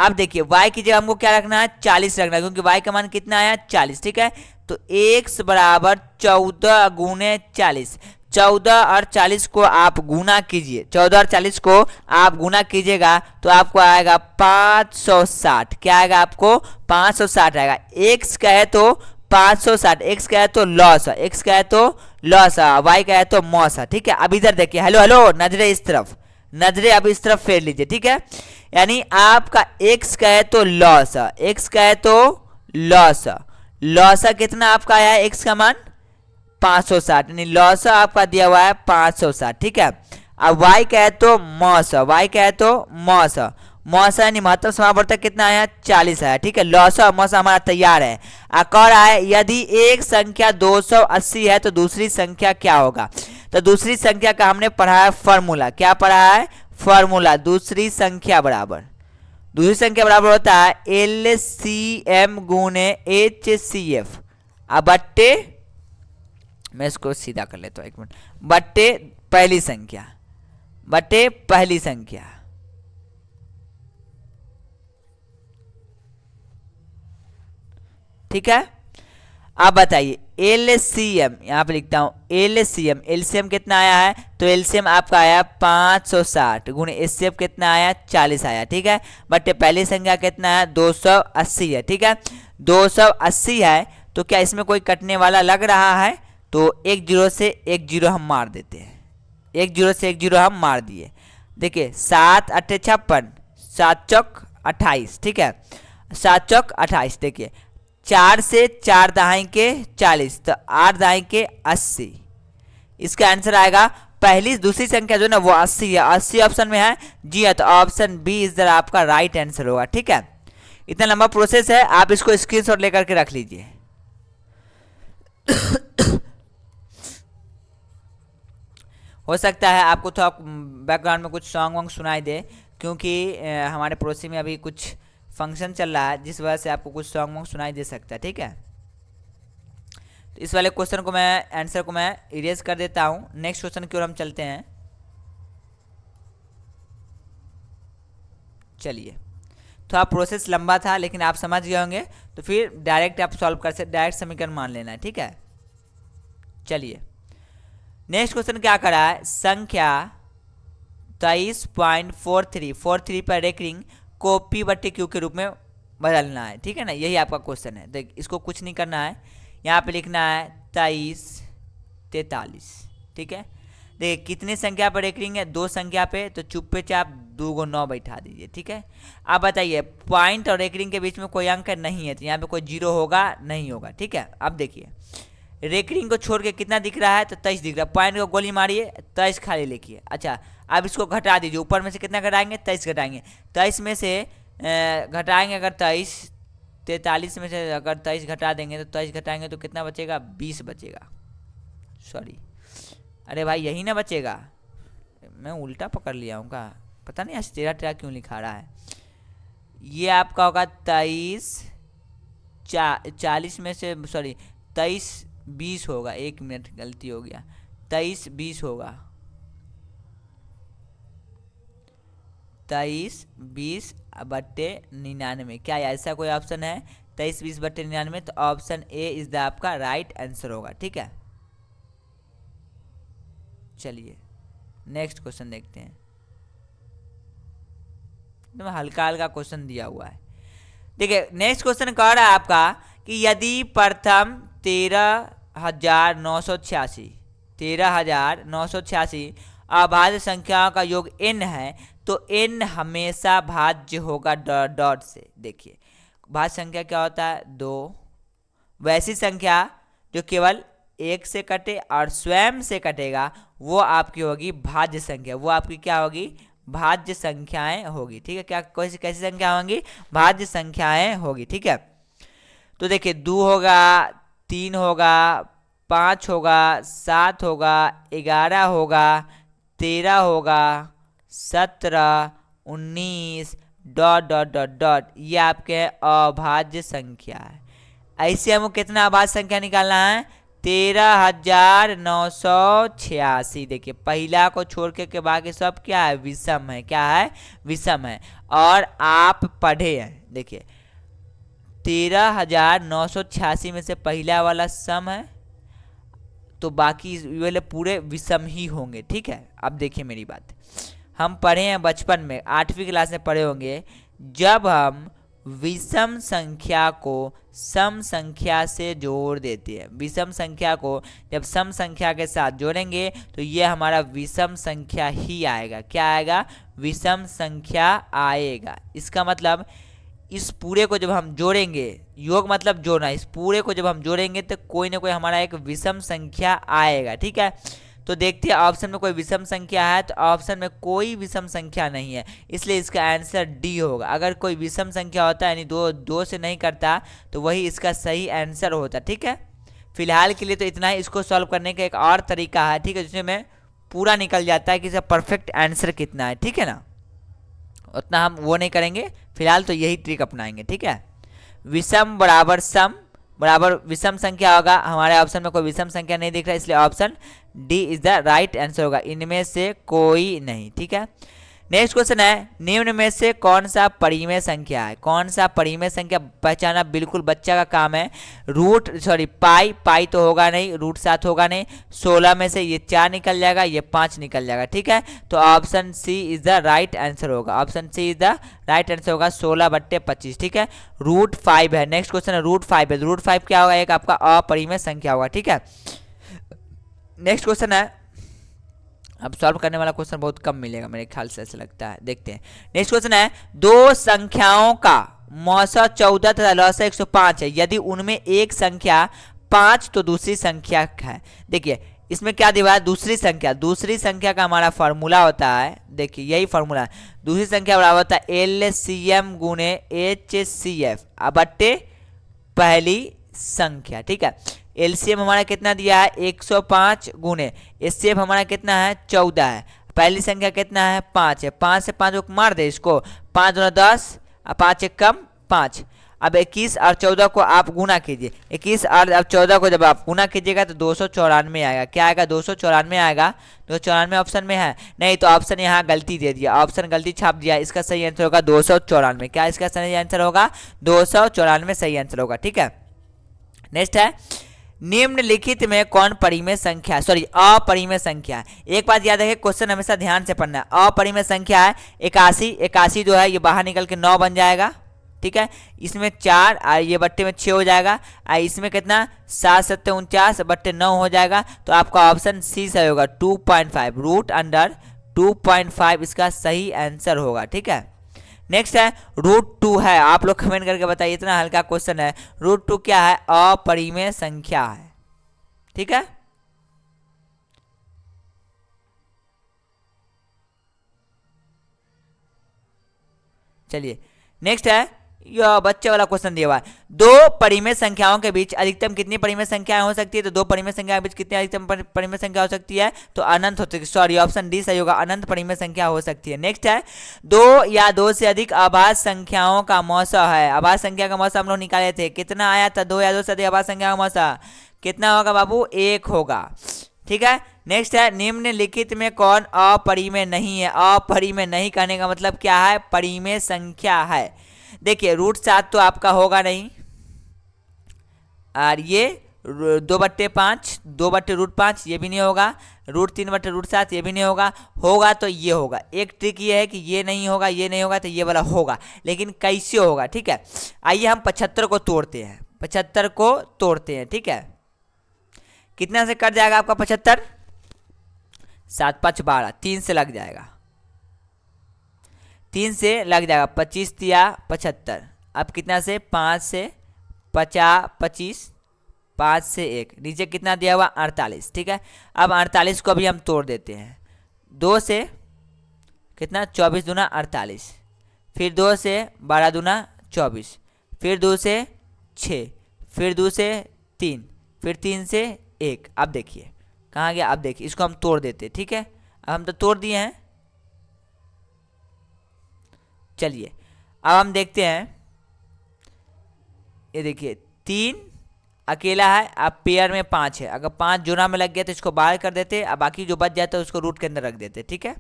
अब देखिए y की जगह हमको क्या रखना है चालीस रखना है क्योंकि y का मान कितना आया चालीस ठीक है तो एक्स बराबर चौदह गुने चालीस चौदह और चालीस को आप गुना कीजिए चौदह और चालीस को आप गुना कीजिएगा तो आपको आएगा पाँच सौ साठ क्या आएगा आपको पाँच सौ साठ आएगा एक्स का है तो पाँच सौ साठ एक्स का है तो लॉस है एक्स का है तो लॉस है वाई का है तो मॉस है ठीक है अब इधर देखिए हेलो हेलो नजरे इस तरफ नजरे अब इस तरफ फेर लीजिए ठीक है यानी आपका एक्स का है तो लॉस है एक्स का है तो लॉस है लॉसा कितना आपका आया एक्स का मान 560 यानी लॉसा आपका दिया हुआ है 560 ठीक है अब वाई का है तो मौस वाई कहे है तो मौस मौस मौसा यानी महत्तम समावर्तक कितना आया चालीस आया ठीक है लॉ और मौसा हमारा तैयार है अकौर आए यदि एक संख्या 280 है तो दूसरी संख्या क्या होगा तो दूसरी संख्या का हमने पढ़ा है फॉर्मूला क्या पढ़ा है फॉर्मूला दूसरी संख्या बराबर दूसरी संख्या बराबर होता है एल सी एम गुने एच सी एफ अब बट्टे मैं इसको सीधा कर लेता हूँ एक मिनट बट्टे पहली संख्या बट्टे पहली संख्या ठीक है अब बताइए एल सी एम यहाँ पर लिखता हूँ L C M L C M कितना आया है तो एल सी एम आपका आया पाँच सौ साठ गुण एस सी एम कितना आया चालीस आया ठीक है बट पहली संख्या कितना है दो सौ अस्सी है ठीक है दो सौ अस्सी है तो क्या इसमें कोई कटने वाला लग रहा है तो एक जीरो से एक जीरो हम मार देते हैं एक जीरो से एक जीरो हम मार दिए देखिए सात अट्ठे छप्पन सात चौक अट्ठाईस ठीक है सात चौक अट्ठाईस देखिए चार से चार दहाई के चालीस तो आठ दहाई के अस्सी इसका आंसर आएगा पहली दूसरी संख्या जो ना वो अस्सी है अस्सी ऑप्शन में है जी हाँ तो ऑप्शन बी इस दर आपका राइट आंसर होगा ठीक है इतना लंबा प्रोसेस है आप इसको शॉट लेकर के रख लीजिए हो सकता है आपको थोड़ा बैकग्राउंड हम्म, में कुछ सॉन्ग वॉन्ग सुनाई दे क्योंकि हमारे पड़ोसी में अभी कुछ फंक्शन चल रहा है जिस वजह से आपको कुछ सॉन्ग वॉन्ग सुनाई दे सकता है ठीक है तो इस वाले क्वेश्चन को मैं आंसर को मैं इरेज कर देता हूँ नेक्स्ट क्वेश्चन की ओर हम चलते हैं चलिए थोड़ा तो प्रोसेस लंबा था लेकिन आप समझ गए होंगे तो फिर डायरेक्ट आप सॉल्व कर सकते डायरेक्ट समीकरण मान लेना है ठीक है चलिए नेक्स्ट क्वेश्चन क्या करा है संख्या तेईस point four three four three पर रेकरिंग को पी बटे क्यू के रूप में बदलना है ठीक है ना यही आपका क्वेश्चन है देख इसको कुछ नहीं करना है यहाँ पे लिखना है तेईस तैतालीस ठीक है देखिए कितने संख्या पर एक रिंग है दो संख्या पे तो चुप्पे चाप दो गो नौ बैठा दीजिए ठीक है अब बताइए पॉइंट और एक रिंग के बीच में कोई अंक नहीं है तो यहाँ पे कोई जीरो होगा नहीं होगा ठीक है अब देखिए रेकरिंग को छोड़ के कितना दिख रहा है तो तेईस दिख रहा है पॉइंट को गोली मारिए तेईस खाली लिखिए अच्छा अब इसको घटा दीजिए ऊपर में से कितना घटाएंगे तेईस घटाएंगे तेईस में से घटाएंगे अगर तेईस तैंतालीस में से अगर तेईस घटा देंगे तो तेईस घटाएंगे तो कितना बचेगा बीस बचेगा सॉरी अरे भाई यही ना बचेगा मैं उल्टा पकड़ लिया हूँ का पता नहीं आज तेरह तेरह क्यों लिखा रहा है ये आपका होगा तेईस चा चालीस में से सॉरी तेईस बीस होगा एक मिनट गलती हो गया तेईस बीस होगा तेईस बीस बट्टे निन्यानवे क्या ऐसा कोई ऑप्शन है तेईस बीस बट्टे निन्यानवे तो ऑप्शन ए इज द आपका राइट आंसर होगा ठीक है चलिए नेक्स्ट क्वेश्चन देखते हैं एकदम हल्का हल्का क्वेश्चन दिया हुआ है देखिए नेक्स्ट क्वेश्चन कह रहा है आपका कि यदि प्रथम तेरह हजार नौ सौ छियासी तेरह हजार नौ सौ छियासी अबाध संख्याओं का योग एन है तो एन हमेशा भाज्य होगा डॉट डॉट से देखिए भाज्य संख्या क्या होता है दो वैसी संख्या जो केवल एक से कटे और स्वयं से कटेगा वो आपकी होगी भाज्य संख्या वो आपकी क्या होगी भाज्य संख्याएं होगी ठीक है क्या कैसी कैसी संख्या होंगी भाज्य संख्याएं होगी ठीक है तो देखिए दो होगा तीन होगा पाँच होगा सात होगा ग्यारह होगा तेरह होगा सत्रह उन्नीस डॉट डॉट डॉट डॉट ये आपके है अभाज्य संख्या है ऐसे हमको कितना अभाज्य संख्या निकालना है तेरह हजार नौ सौ छियासी देखिए पहला को छोड़ के, के बाकी सब क्या है विषम है क्या है विषम है और आप पढ़े हैं देखिए तेरह हजार नौ सौ छियासी में से पहला वाला सम है तो बाकी वाले पूरे विषम ही होंगे ठीक है अब देखिए मेरी बात हम पढ़े हैं बचपन में आठवीं क्लास में पढ़े होंगे जब हम विषम संख्या को सम संख्या से जोड़ देते हैं विषम संख्या को जब सम संख्या के साथ जोड़ेंगे तो ये हमारा विषम संख्या ही आएगा क्या आएगा विषम संख्या आएगा इसका मतलब इस पूरे को जब हम जोड़ेंगे योग मतलब जोड़ना इस पूरे को जब हम जोड़ेंगे तो कोई ना कोई हमारा एक विषम संख्या आएगा ठीक है तो देखते हैं ऑप्शन में कोई विषम संख्या है तो ऑप्शन में कोई विषम संख्या नहीं है इसलिए इसका आंसर डी होगा अगर कोई विषम संख्या होता है यानी दो दो से नहीं करता तो वही इसका सही आंसर होता ठीक है फिलहाल के लिए तो इतना ही इसको सॉल्व करने का एक और तरीका है ठीक है जिसमें मैं पूरा निकल जाता है कि इसका परफेक्ट आंसर कितना है ठीक है ना उतना हम वो नहीं करेंगे फिलहाल तो यही ट्रिक अपनाएंगे ठीक है विषम बराबर सम बराबर विषम संख्या होगा हमारे ऑप्शन में कोई विषम संख्या नहीं दिख रहा इसलिए option D is the right answer होगा इनमें से कोई नहीं ठीक है नेक्स्ट क्वेश्चन है निम्न में से कौन सा परिमेय संख्या है कौन सा परिमेय संख्या पहचाना बिल्कुल बच्चा का काम है रूट सॉरी पाई पाई तो होगा नहीं रूट सात होगा नहीं सोलह में से ये चार निकल जाएगा ये पाँच निकल जाएगा ठीक है तो option C is the right answer होगा option C is the right answer होगा सोलह बट्टे पच्चीस ठीक है रूट फाइव है नेक्स्ट क्वेश्चन है रूट फाइव है रूट फाइव क्या होगा एक आपका अपरिमेय संख्या होगा ठीक है नेक्स्ट क्वेश्चन है अब सॉल्व करने वाला क्वेश्चन बहुत कम मिलेगा मेरे ख्याल से ऐसा लगता है देखते हैं नेक्स्ट क्वेश्चन है दो संख्याओं का मौसा चौदह तथा लौसा एक सौ पाँच है यदि उनमें एक संख्या पाँच तो दूसरी संख्या है देखिए इसमें क्या है दूसरी संख्या दूसरी संख्या का हमारा फॉर्मूला होता है देखिए यही फॉर्मूला दूसरी संख्या बराबर होता है एल सी एम गुने एच सी एफ अब पहली संख्या ठीक है एलसीएम हमारा कितना दिया है 105 सौ पाँच गुने एस हमारा कितना है चौदह है पहली संख्या कितना है पाँच है पाँच से पाँच को मार दे इसको पाँच दोनों दस और पाँच एक कम पाँच अब 21 और 14 को आप गुना कीजिए 21 और अब 14 को जब आप गुना कीजिएगा तो दो आएगा क्या आएगा दो आएगा दो ऑप्शन में है नहीं तो ऑप्शन यहाँ गलती दे दिया ऑप्शन गलती छाप दिया इसका सही आंसर होगा दो क्या इसका सही आंसर होगा दो सही आंसर होगा ठीक है नेक्स्ट है निम्नलिखित में कौन परिमेय संख्या सॉरी अपरिमेय संख्या है एक बात याद रखे क्वेश्चन हमेशा ध्यान से पढ़ना है अपरिमेय संख्या है इक्यासी इक्यासी जो है ये बाहर निकल के नौ बन जाएगा ठीक है इसमें चार और ये बट्टे में छः हो जाएगा और इसमें कितना सात सत्तर उनचास बट्टे नौ हो जाएगा तो आपका ऑप्शन सी सही होगा two point five root under two point five इसका सही आंसर होगा ठीक है नेक्स्ट है रूट टू है आप लोग कमेंट करके बताइए इतना हल्का क्वेश्चन है रूट टू क्या है अपरिमेय संख्या है ठीक है चलिए नेक्स्ट है यह बच्चे वाला क्वेश्चन दिया हुआ है दो परिमेय संख्याओं के बीच अधिकतम कितनी परिमेय संख्याएं हो सकती है तो दो परिमेय संख्या के बीच कितनी अधिकतम परिमेय संख्या हो सकती है तो अनंत हो सकती सॉरी ऑप्शन डी सही होगा अनंत परिमेय संख्या हो सकती है नेक्स्ट है दो या दो से अधिक आभास संख्याओं का मौसम है आभास संख्या का मौसम हम लोग निकाले थे कितना आया था दो या दो से अधिक आभास संख्या का मौसा कितना होगा बाबू एक होगा ठीक है नेक्स्ट है निम्नलिखित में कौन अपरिमेय नहीं है अपरिमेय नहीं कहने का मतलब क्या है परिमेय संख्या है देखिए रूट सात तो आपका होगा नहीं और ये दो बट्टे पाँच दो बट्टे रूट पाँच ये भी नहीं होगा रूट तीन बट्टे रूट सात ये भी नहीं होगा होगा तो ये होगा एक ट्रिक ये है कि ये नहीं होगा ये नहीं होगा तो ये वाला होगा लेकिन कैसे होगा ठीक है आइए हम पचहत्तर को तोड़ते हैं पचहत्तर को तोड़ते हैं ठीक है कितना से कट जाएगा आपका पचहत्तर सात पाँच बारह तीन से लग जाएगा तीन से लग जाएगा पच्चीस तिया पचहत्तर अब कितना से पाँच से पचास पच्चीस पाँच से एक नीचे कितना दिया हुआ अड़तालीस ठीक है अब अड़तालीस को अभी हम तोड़ देते हैं दो से कितना चौबीस दूना अड़तालीस फिर दो से बारह दूना चौबीस फिर दो से छः फिर दो से तीन फिर तीन से एक अब देखिए कहाँ गया अब देखिए इसको हम तोड़ देते ठीक है अब हम तो तोड़ दिए हैं चलिए अब हम देखते हैं ये देखिए तीन अकेला है अब पेयर में पाँच है अगर पाँच जोना में लग गया तो इसको बाहर कर देते अब बाकी जो बच जाता है उसको रूट के अंदर रख देते ठीक है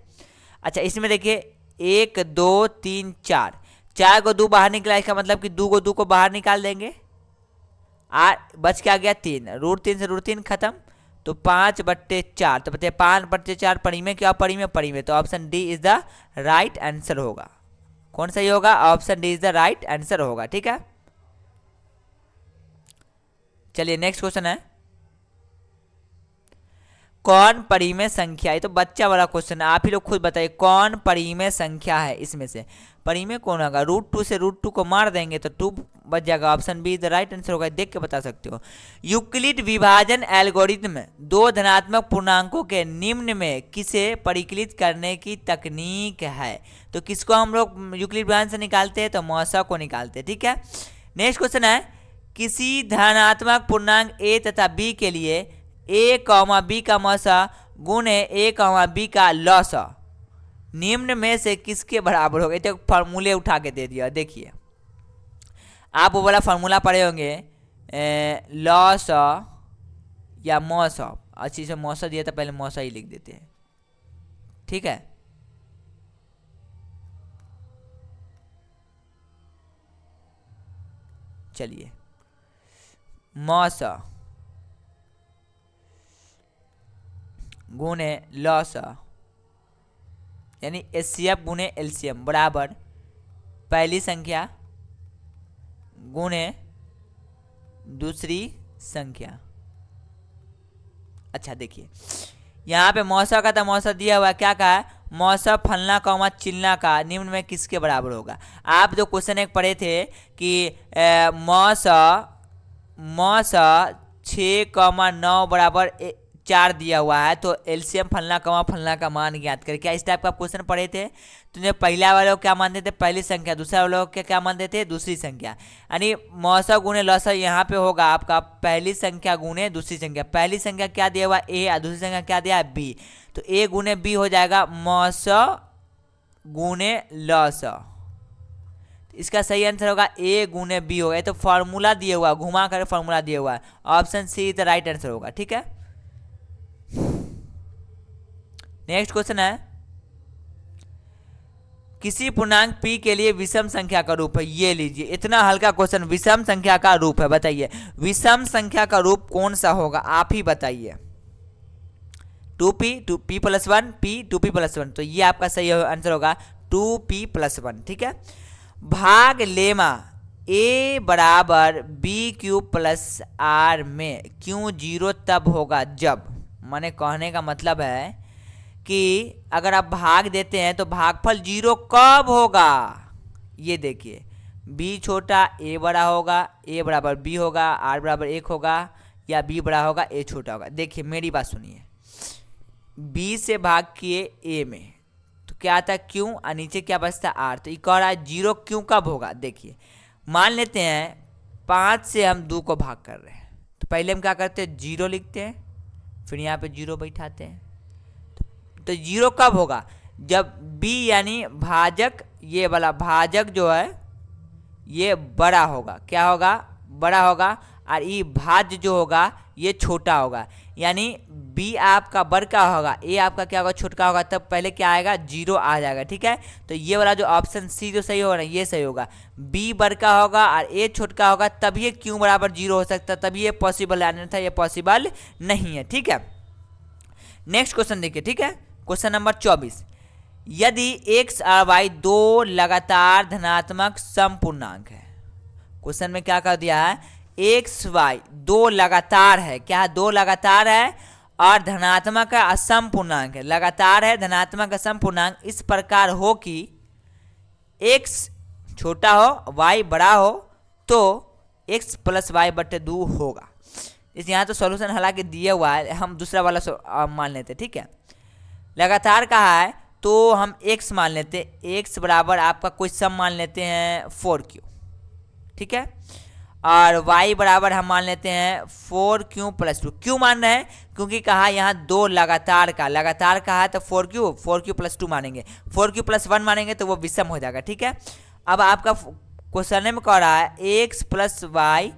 अच्छा इसमें देखिए एक दो तीन चार चार को दो बाहर निकला इसका मतलब कि दो को दो को बाहर निकाल देंगे आ बच के आ गया तीन रूट तीन से रूट तीन खत्म तो पाँच बट्टे चार तो बताइए पाँच बट्टे चार पड़ी में क्या पड़ी में पड़ी में तो option D is the right answer होगा कौन सही होगा option D is the right answer होगा ठीक है चलिए नेक्स्ट क्वेश्चन है कौन परिमेय संख्या है तो बच्चा वाला क्वेश्चन है आप ही लोग खुद बताइए कौन परिमेय संख्या है इसमें से परिमेय कौन होगा रूट टू से रूट टू को मार देंगे तो टू बच जाएगा option B the right answer होगा देख के बता सकते हो यूक्लिड विभाजन एल्गोरिथम दो धनात्मक पूर्णांकों के निम्न में किसे परिकलित करने की तकनीक है तो किसको हम लोग यूक्लिड ब्रांच से निकालते हैं तो मौसा को निकालते हैं ठीक है नेक्स्ट क्वेश्चन है किसी धनात्मक पूर्णांक ए तथा बी के लिए ए कौमा बी का मौसा गुण है ए कौमा बी का लॉस निम्न में से किसके बराबर होगा तो फार्मूले उठा के दे दिया देखिए आप वो वाला फार्मूला पढ़े होंगे लॉस या मौसम अच्छी से मौसम दिया था पहले मौसम ही लिख देते हैं ठीक है चलिए मौसा गुने लौसा यानी एस सी एफ गुने एल सी एम बराबर पहली संख्या गुने दूसरी संख्या अच्छा देखिए यहाँ पे मौसा का था मौसा दिया हुआ क्या कहा मौसम फलना कौमा चिलना का निम्न में किसके बराबर होगा आप जो क्वेश्चन एक पढ़े थे कि मौसम मौसम छः कौमा नौ बराबर चार दिया हुआ है तो एलसीएम फलना कमा फलना का मान ज्ञात करें क्या इस टाइप का क्वेश्चन पढ़े थे तो जो पहला वाले को क्या मानते थे पहली संख्या दूसरा वाले को क्या मानते थे दूसरी संख्या यानी मौसम गुणे लस यहाँ पे होगा आपका पहली संख्या गुणे दूसरी संख्या पहली संख्या क्या दिया हुआ ए और दूसरी संख्या क्या दिया बी तो ए गुने बी हो जाएगा मस गुने लस इसका सही आंसर होगा ए गुने बी होगा ये तो फार्मूला दिया हुआ घुमा कर फार्मूला दिया हुआ है option C is the right answer होगा ठीक है नेक्स्ट क्वेश्चन है किसी पूर्णांक p के लिए विषम संख्या का रूप है ये लीजिए इतना हल्का क्वेश्चन विषम संख्या का रूप है बताइए विषम संख्या का रूप कौन सा होगा आप ही बताइए two p two p plus one p two p plus one तो ये आपका सही आंसर होगा टू पी प्लस वन ठीक है भाग लेमा ए बराबर बी क्यू प्लस आर में क्यों जीरो तब होगा जब मैंने कहने का मतलब है कि अगर आप भाग देते हैं तो भागफल जीरो कब होगा ये देखिए बी छोटा ए बड़ा होगा ए बराबर बी होगा आर बराबर एक होगा या बी बड़ा होगा ए छोटा होगा देखिए मेरी बात सुनिए बी से भाग किए ए में तो क्या आता क्यू और नीचे क्या बचता आर तो कह रहा है जीरो क्यों कब होगा देखिए मान लेते हैं पाँच से हम दो को भाग कर रहे हैं तो पहले हम क्या करते हैं जीरो लिखते हैं फिर यहाँ पे जीरो बैठाते हैं तो जीरो कब होगा जब बी यानी भाजक ये वाला भाजक जो है ये बड़ा होगा क्या होगा बड़ा होगा और ये भाज जो होगा ये छोटा होगा यानी बी आपका बड़ का होगा ए आपका क्या होगा छोटका होगा तब पहले क्या आएगा जीरो आ जाएगा ठीक है तो ये वाला जो ऑप्शन सी जो सही होगा ना ये सही होगा बी बड़का होगा और ए छोटका होगा तब ये क्यों बराबर जीरो हो सकता तब ये पॉसिबल आने था ये पॉसिबल नहीं है ठीक है नेक्स्ट क्वेश्चन देखिए ठीक है क्वेश्चन नंबर चौबीस यदि एक्स और वाई दो लगातार धनात्मक समपूर्णांक है क्वेश्चन में क्या कर दिया है एक्स वाई दो लगातार है क्या दो लगातार है और धनात्मक असम पूर्णांक है लगातार है धनात्मक असम पूर्णांक इस प्रकार हो कि एक्स छोटा हो वाई बड़ा हो तो एक्स प्लस वाई बटे दो होगा इस यहाँ तो सॉल्यूशन हालांकि दिया हुआ है हम दूसरा वाला मान लेते ठीक है लगातार कहा है तो हम एक्स मान लेते हैं एक्स बराबर आपका कोई सम मान लेते हैं फोर क्यू ठीक है और y बराबर हम मान लेते हैं फोर क्यू प्लस टू क्यों मान रहे हैं क्योंकि कहा यहाँ दो लगातार का लगातार कहा है तो four q four q plus two मानेंगे फोर क्यू प्लस वन मानेंगे तो वो विषम हो जाएगा ठीक है अब आपका क्वेश्चन में कह रहा है एक्स प्लस वाई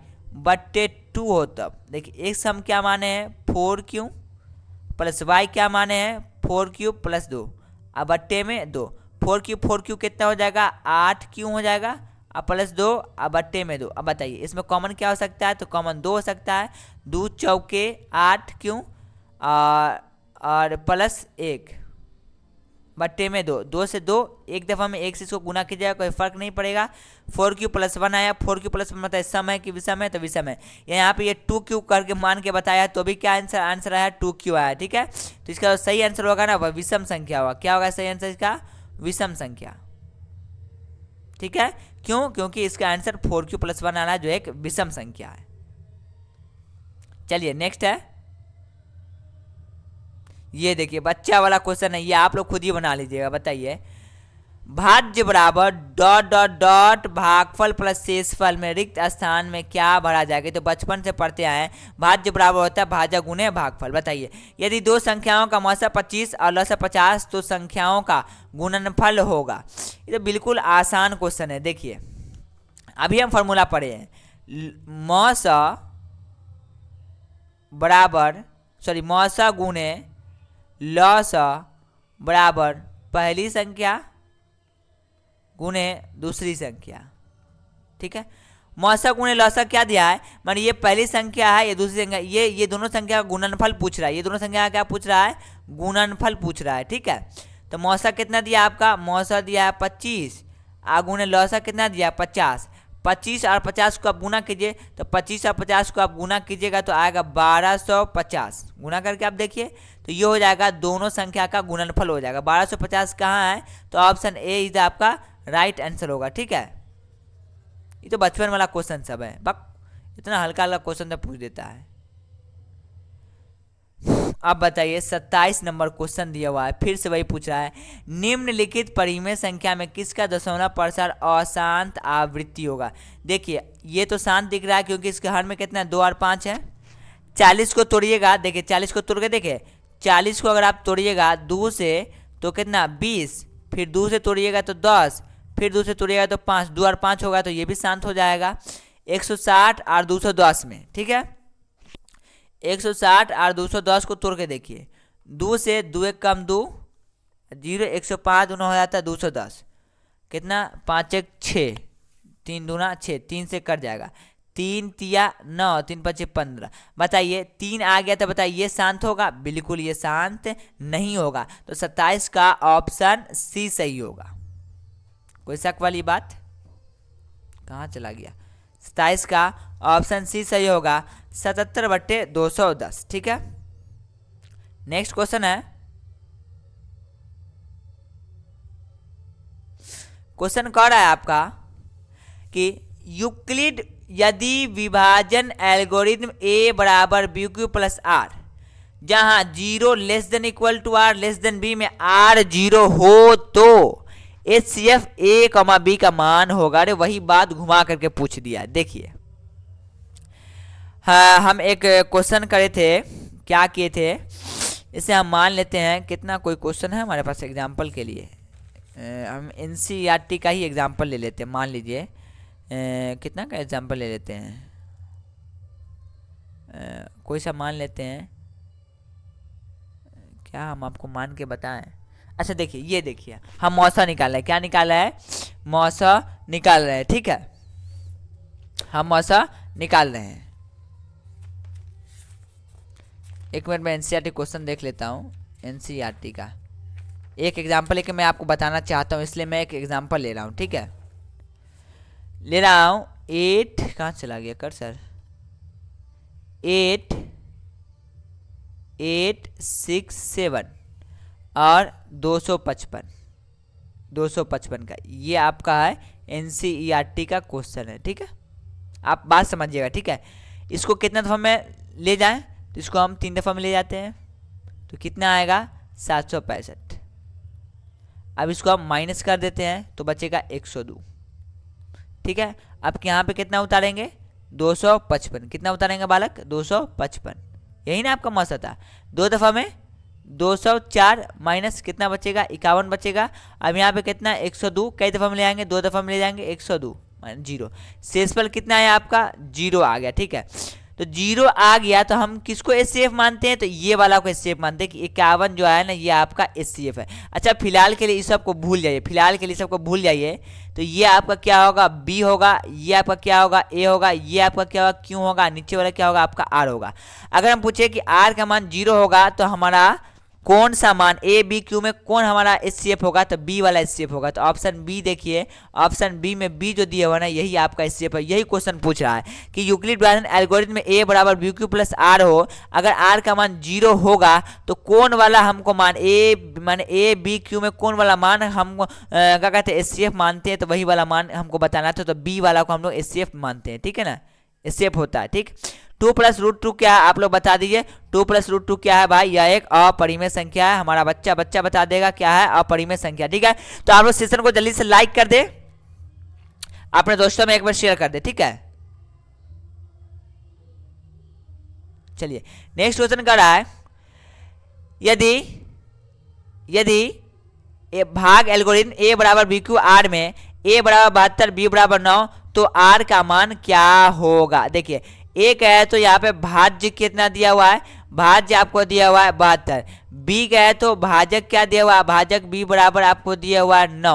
बट्टे टू हो तब देखिए एक्स हम क्या माने हैं फोर क्यू प्लस वाई क्या माने हैं फोर क्यू प्लस दो अब बट्टे में दो फोर क्यू फोर क्यू कितना हो जाएगा आठ क्यू हो जाएगा अब प्लस दो अब बट्टे में दो अब बताइए इसमें कॉमन क्या हो सकता है तो कॉमन दो हो सकता है दो चौके आठ क्यों और, और प्लस एक बट्टे में दो दो से दो एक दफ़ा में एक से इसको गुना किया जाएगा कोई फर्क नहीं पड़ेगा फोर क्यू प्लस वन आया फोर क्यू प्लस वन मतलब सम है कि विषम है तो विषम है यहाँ पे ये टू क्यू करके मान के बताया तो भी क्या आंसर आंसर आया टू क्यू आया ठीक है तो इसका तो सही आंसर होगा ना वह विषम संख्या होगा क्या होगा सही आंसर इसका विषम संख्या ठीक है क्यों क्योंकि इसका answer four q plus one आना जो एक विषम संख्या है चलिए नेक्स्ट है ये देखिए बच्चा वाला क्वेश्चन है ये आप लोग खुद ही बना लीजिएगा बताइए भाज्य बराबर डॉट डॉट डॉट भागफल प्लस शेषफल में रिक्त स्थान में क्या भरा जाएगा तो बचपन से पढ़ते आए हैं भाज्य बराबर होता है भाजक गुने भागफल बताइए यदि दो संख्याओं का मौसम पच्चीस और लौसा पचास तो संख्याओं का गुणनफल होगा ये तो बिल्कुल आसान क्वेश्चन है देखिए अभी हम फॉर्मूला पढ़े हैं मौस बराबर सॉरी मौस गुने लौसा बराबर पहली संख्या गुने दूसरी संख्या ठीक है मौसा गुणे लौसा क्या दिया है मान ये पहली संख्या है ये दूसरी संख्या ये ये दोनों संख्या का गुणनफल पूछ रहा है ये दोनों संख्या का क्या पूछ रहा है गुणनफल पूछ रहा है ठीक है तो मौसा कितना दिया आपका मौसा दिया है पच्चीस आगुने लौसा कितना दिया पचास पच्चीस और पचास को आप गुना कीजिए तो पच्चीस और पचास को आप गुना कीजिएगा तो आएगा बारह सौ पचास गुना करके आप देखिए तो ये हो जाएगा दोनों संख्या का गुणनफल हो जाएगा बारह सौ पचास कहाँ है तो ऑप्शन ए इज आपका राइट आंसर होगा ठीक है ये तो बचपन वाला क्वेश्चन सब है बक इतना हल्का हल्का क्वेश्चन तो पूछ देता है अब बताइए सत्ताईस नंबर क्वेश्चन दिया हुआ है फिर से वही पूछ रहा है निम्नलिखित परिमेय संख्या में किसका दशमलव प्रसार अशांत आवृत्ति होगा देखिए ये तो शांत दिख रहा है क्योंकि इसके हर में कितना है दो और पाँच है चालीस को तोड़िएगा देखिए चालीस को तोड़ के देखिए चालीस को अगर आप तोड़िएगा दो से तो कितना बीस फिर दो से तोड़िएगा तो दस फिर दूसरे तुरेगा तो पाँच दो और पाँच होगा तो ये भी शांत हो जाएगा एक सौ साठ और दो सौ दस में ठीक है एक सौ साठ और दो सौ दस को तोड़ के देखिए दो से दो एक कम दो जीरो एक सौ पाँच दोनों हो जाता है दो सौ दस कितना पाँच एक छः तीन दूना छः तीन से कट जाएगा तीन तिया नौ तीन पचे पंद्रह बताइए तीन आ गया तो बताइए ये शांत होगा बिल्कुल ये शांत नहीं होगा तो सत्ताईस का ऑप्शन सी सही होगा कोई शक वाली बात कहाँ चला गया सताइस का ऑप्शन सी सही होगा सतहत्तर बट्टे दो सौ दस ठीक है नेक्स्ट क्वेश्चन है क्वेश्चन कह रहा है आपका कि यूक्लिड यदि विभाजन एल्गोरिथम ए बराबर बी क्यू प्लस आर जहां zero less than equal to are less than B में आर जीरो हो तो एच सी एफ ए कमा बी का मान होगा अरे वही बात घुमा करके पूछ दिया देखिए हाँ हम एक क्वेश्चन करे थे क्या किए थे इसे हम मान लेते हैं कितना कोई क्वेश्चन है हमारे पास एग्जाम्पल के लिए हम एन सी आर टी का ही एग्जाम्पल ले लेते हैं मान लीजिए कितना का एग्जाम्पल ले लेते हैं कोई सा मान लेते हैं क्या हम आपको मान के बताएं अच्छा देखिए ये देखिए हम मौसा निकाल रहे हैं क्या निकाला है मौसा निकाल रहे हैं ठीक है हम मौसा निकाल रहे हैं एक मिनट मैं एनसीईआरटी क्वेश्चन e देख लेता हूँ एनसीईआरटी e का एक एग्जांपल लेके मैं आपको बताना चाहता हूँ इसलिए मैं एक एग्जांपल ले रहा हूँ ठीक है ले रहा हूँ एट कहाँ चला गया कर sir eight eight six seven और 255 255 का ये आपका है एन e का क्वेश्चन है ठीक है आप बात समझिएगा ठीक है इसको कितना दफ़ा में ले जाएं तो इसको हम तीन दफ़ा में ले जाते हैं तो कितना आएगा सात सौ पैंसठ अब इसको हम माइनस कर देते हैं तो बचेगा एक सौ दो ठीक है अब यहाँ पे कितना उतारेंगे दो सौ पचपन कितना उतारेंगे बालक दो सौ पचपन यही ना आपका मस्त था दो दफ़ा में 204 माइनस कितना बचेगा इक्यावन बचेगा अब यहाँ पे कितना एक सौ दो कई दफ़ा हम ले आएंगे दो दफ़ा हम ले जाएंगे एक सौ दो जीरो शेषफल कितना है आपका जीरो आ गया ठीक है तो जीरो आ गया तो हम किसको एस सी एफ मानते हैं तो ये वाला को एस सी एफ मानते हैं कि इक्यावन जो है ना ये आपका एस सी एफ है अच्छा फिलहाल के लिए इस सबको भूल जाइए फिलहाल के लिए सबको भूल जाइए तो ये आपका क्या होगा बी होगा ये आपका क्या होगा ए होगा ये आपका क्या होगा क्यों होगा नीचे वाला क्या होगा आपका आर होगा अगर हम पूछे कि आर का मान जीरो होगा तो हमारा कौन सा मान ए बी क्यू में कौन हमारा एफ होगा तो बी वाला एच होगा तो ऑप्शन बी देखिए ऑप्शन बी में बी जो दिया हुआ ना यही आपका एच है यही क्वेश्चन पूछ रहा है कि यूक्लिड ब्रांसन एल्गोरिथम में ए बराबर बी क्यू प्लस आर हो अगर आर का मान जीरो होगा तो कौन वाला हमको मान ए मान ए बी क्यू में कौन वाला मान हम क्या कहते हैं एफ मानते हैं तो वही वाला मान हमको बताना था तो बी वाला को हम लोग एफ मानते हैं ठीक है ना एफ होता है ठीक टू प्लस रूट टू क्या है आप लोग बता दीजिए टू प्लस रूट टू क्या है भाई यह एक अपरिमेय संख्या है हमारा बच्चा बच्चा बता देगा क्या है अपरिमेय संख्या ठीक है तो आप लोग सेशन को जल्दी से लाइक कर दे अपने दोस्तों में एक बार शेयर कर दे ठीक है चलिए नेक्स्ट क्वेश्चन कर रहा है यदि यदि भाग एल्गोरिथम ए बराबर बी क्यू आर में ए बराबर बहत्तर बी बराबर नौ तो आर का मान क्या होगा देखिए एक है तो यहाँ पे भाज्य कितना दिया हुआ है भाज्य आपको दिया हुआ है बहत्तर बी का है तो भाजक क्या दिया हुआ है भाजक बी बराबर आपको दिया हुआ है नौ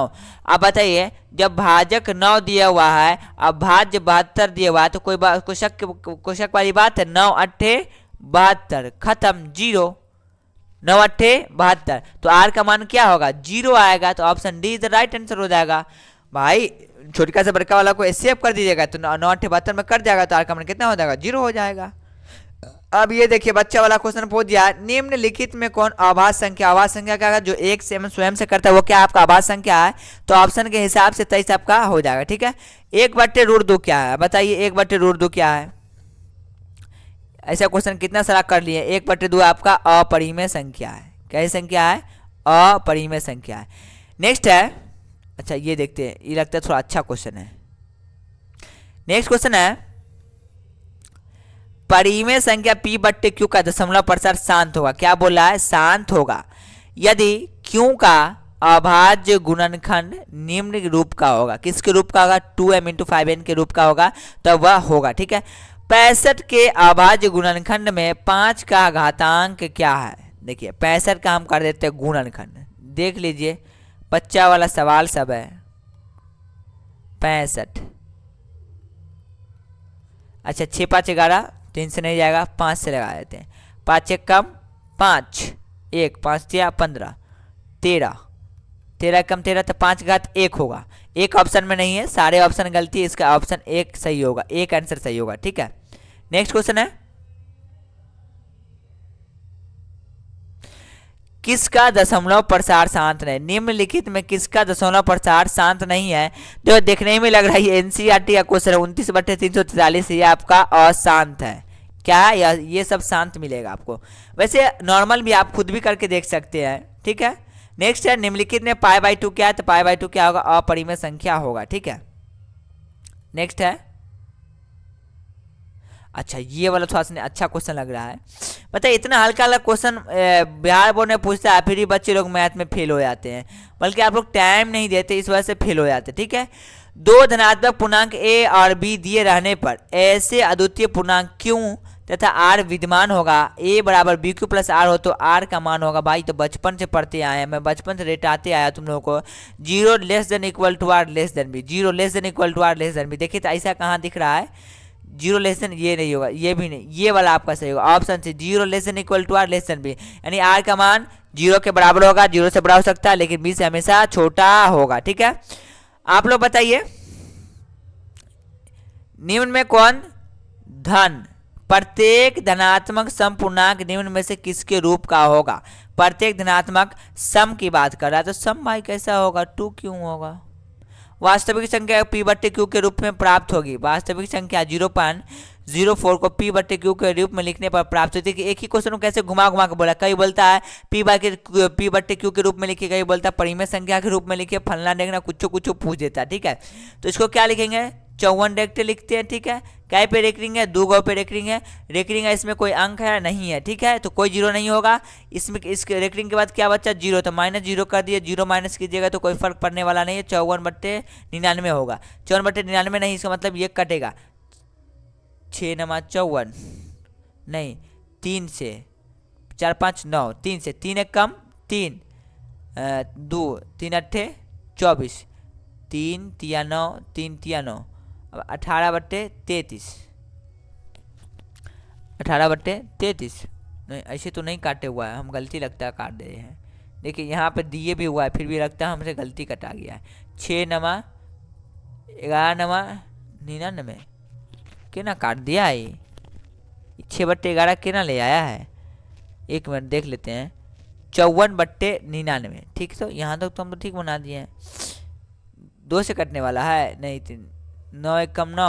अब बताइए जब भाजक नौ दिया हुआ है अब भाज्य बहत्तर दिया हुआ है तो कोई बात कुशक कुशक वाली बात है नौ अट्ठे बहत्तर खत्म जीरो नौ अट्ठे बहत्तर तो आर का मान क्या होगा जीरो आएगा तो option D is the right answer हो जाएगा भाई छोटिका से बड़का वाला को सेव कर दीजिएगा तो नौ अठे बहत्तर में कर जाएगा तो आर का कितना हो जाएगा जीरो हो जाएगा अब ये देखिए बच्चा वाला क्वेश्चन पूछ दिया निम्नलिखित में कौन आवास संख्या आवास संख्या क्या जो एक सेवन स्वयं से करता है वो क्या आपका आवास संख्या है तो ऑप्शन के हिसाब से तेईस आपका हो जाएगा ठीक है एक बट्टे रूट दो क्या है बताइए एक बट्टे रूट दो क्या है ऐसा क्वेश्चन कितना सारा कर लिए एक बट्टे दो आपका अपरिमय संख्या है कैसी संख्या है अपरिमय संख्या है नेक्स्ट है अच्छा ये देखते हैं ये लगता है थोड़ा अच्छा क्वेश्चन है नेक्स्ट क्वेश्चन है परिमेय संख्या पी बट्टे क्यू का दशमलव प्रसार शांत होगा क्या बोला है शांत होगा यदि क्यू का अभाज्य गुणनखंड निम्न रूप का होगा किसके रूप का होगा two m into five n के रूप का होगा तो वह होगा ठीक है पैंसठ के अभाज्य गुणनखंड में पाँच का घातांक क्या है देखिए पैंसठ का हम कर देते हैं गुणनखंड देख लीजिए बच्चा वाला सवाल सब है पैंसठ अच्छा छः पाँच ग्यारह तीन से नहीं जाएगा पाँच से लगा देते हैं पाँच एक कम पाँच एक पाँच दिया पंद्रह तेरह तेरह कम तेरह तो पाँच घात एक होगा एक ऑप्शन में नहीं है सारे ऑप्शन गलती है इसका ऑप्शन एक सही होगा एक आंसर सही होगा ठीक है नेक्स्ट क्वेश्चन है किसका दशमलव प्रसार शांत नहीं निम्नलिखित में किसका दशमलव प्रसार शांत नहीं है जो देखने में लग रहा है एनसीईआरटी e का क्वेश्चन उनतीस बटे तीन सौ तैतालीस ये आपका अशांत है क्या या ये सब शांत मिलेगा आपको वैसे नॉर्मल भी आप खुद भी करके देख सकते हैं ठीक है नेक्स्ट है निम्नलिखित में पाए बाई टू क्या है तो पाए बाई टू क्या होगा अपरिमेय संख्या होगा ठीक है नेक्स्ट है अच्छा ये वाला थोड़ा सा अच्छा क्वेश्चन लग रहा है पता है इतना हल्का हल्का क्वेश्चन बिहार बोर्ड में पूछता है फिर भी बच्चे लोग मैथ में फेल हो जाते हैं बल्कि आप लोग टाइम नहीं देते इस वजह से फेल हो जाते ठीक है दो धनात्मक पूर्णांक ए और बी दिए रहने पर ऐसे अद्वितीय पूर्णांक क्यों तथा आर विद्यमान होगा ए बराबर बी क्यू प्लस आर हो तो आर का मान होगा भाई तो बचपन से पढ़ते आए हैं मैं बचपन से रेट आते आया तुम लोगों को zero less than equal to are less than b zero less than equal to are less than b देखिए तो ऐसा कहाँ दिख रहा है जीरो लेसन ये नहीं होगा ये भी नहीं ये वाला आपका सही होगा option C zero less than equal to r less than b यानी आर का मान जीरो के बराबर होगा जीरो से बड़ा हो सकता है लेकिन बी से हमेशा छोटा होगा ठीक है आप लोग बताइए निम्न में कौन धन प्रत्येक धनात्मक सम पूर्णांक निम्न में से किसके रूप का होगा प्रत्येक धनात्मक सम की बात कर रहा है तो सम भाई कैसा होगा टू क्यों होगा वास्तविक संख्या पी बटे क्यू के रूप में प्राप्त होगी वास्तविक संख्या जीरो पॉइंट जीरो फोर को पी बटे क्यू के रूप में लिखने पर प्राप्त होती है एक ही क्वेश्चन को कैसे घुमा घुमा के बोला कहीं बोलता है पी बा पी बटे क्यू के रूप में लिखे कहीं बोलता है परिमेय संख्या के रूप में लिखे फलना देखना कुछ कुछ पूछ देता है ठीक है तो इसको क्या लिखेंगे चौवन डायरेक्ट लिखते हैं ठीक है क्या पे रेकरिंग है दो गौ पे रेकरिंग है रेकरिंग है इसमें कोई अंक है नहीं है ठीक है तो कोई जीरो नहीं होगा इसमें इस रेकरिंग के बाद क्या बच्चा जीरो तो माइनस जीरो कर दिए जीरो माइनस कीजिएगा तो कोई फर्क पड़ने वाला नहीं है चौवन बट्टे निन्यानवे होगा चौवन बट्टे निन्यानवे नहीं इसका मतलब ये कटेगा छः नमा चौवन नहीं तीन से चार पाँच नौ तीन से तीन एक कम तीन दो तीन अट्ठे चौबीस तीन तिया नौ तीन तिया नौ अब अठारह बट्टे तैतीस अठारह बट्टे तैतीस नहीं ऐसे तो नहीं काटे हुआ है हम गलती लगता है काट दे रहे हैं देखिए यहाँ पर दिए भी हुआ है फिर भी लगता है हमसे गलती कटा गया है छः नवा ग्यारह नवा निन्यानवे के ना काट दिया है ये छः बट्टे ग्यारह के ना ले आया है एक मिनट देख लेते हैं चौवन बट्टे निन्यानवे ठीक तो यहाँ तक तो हम तो ठीक बना दिए हैं दो से कटने वाला है नहीं तीन नौ एक कम नौ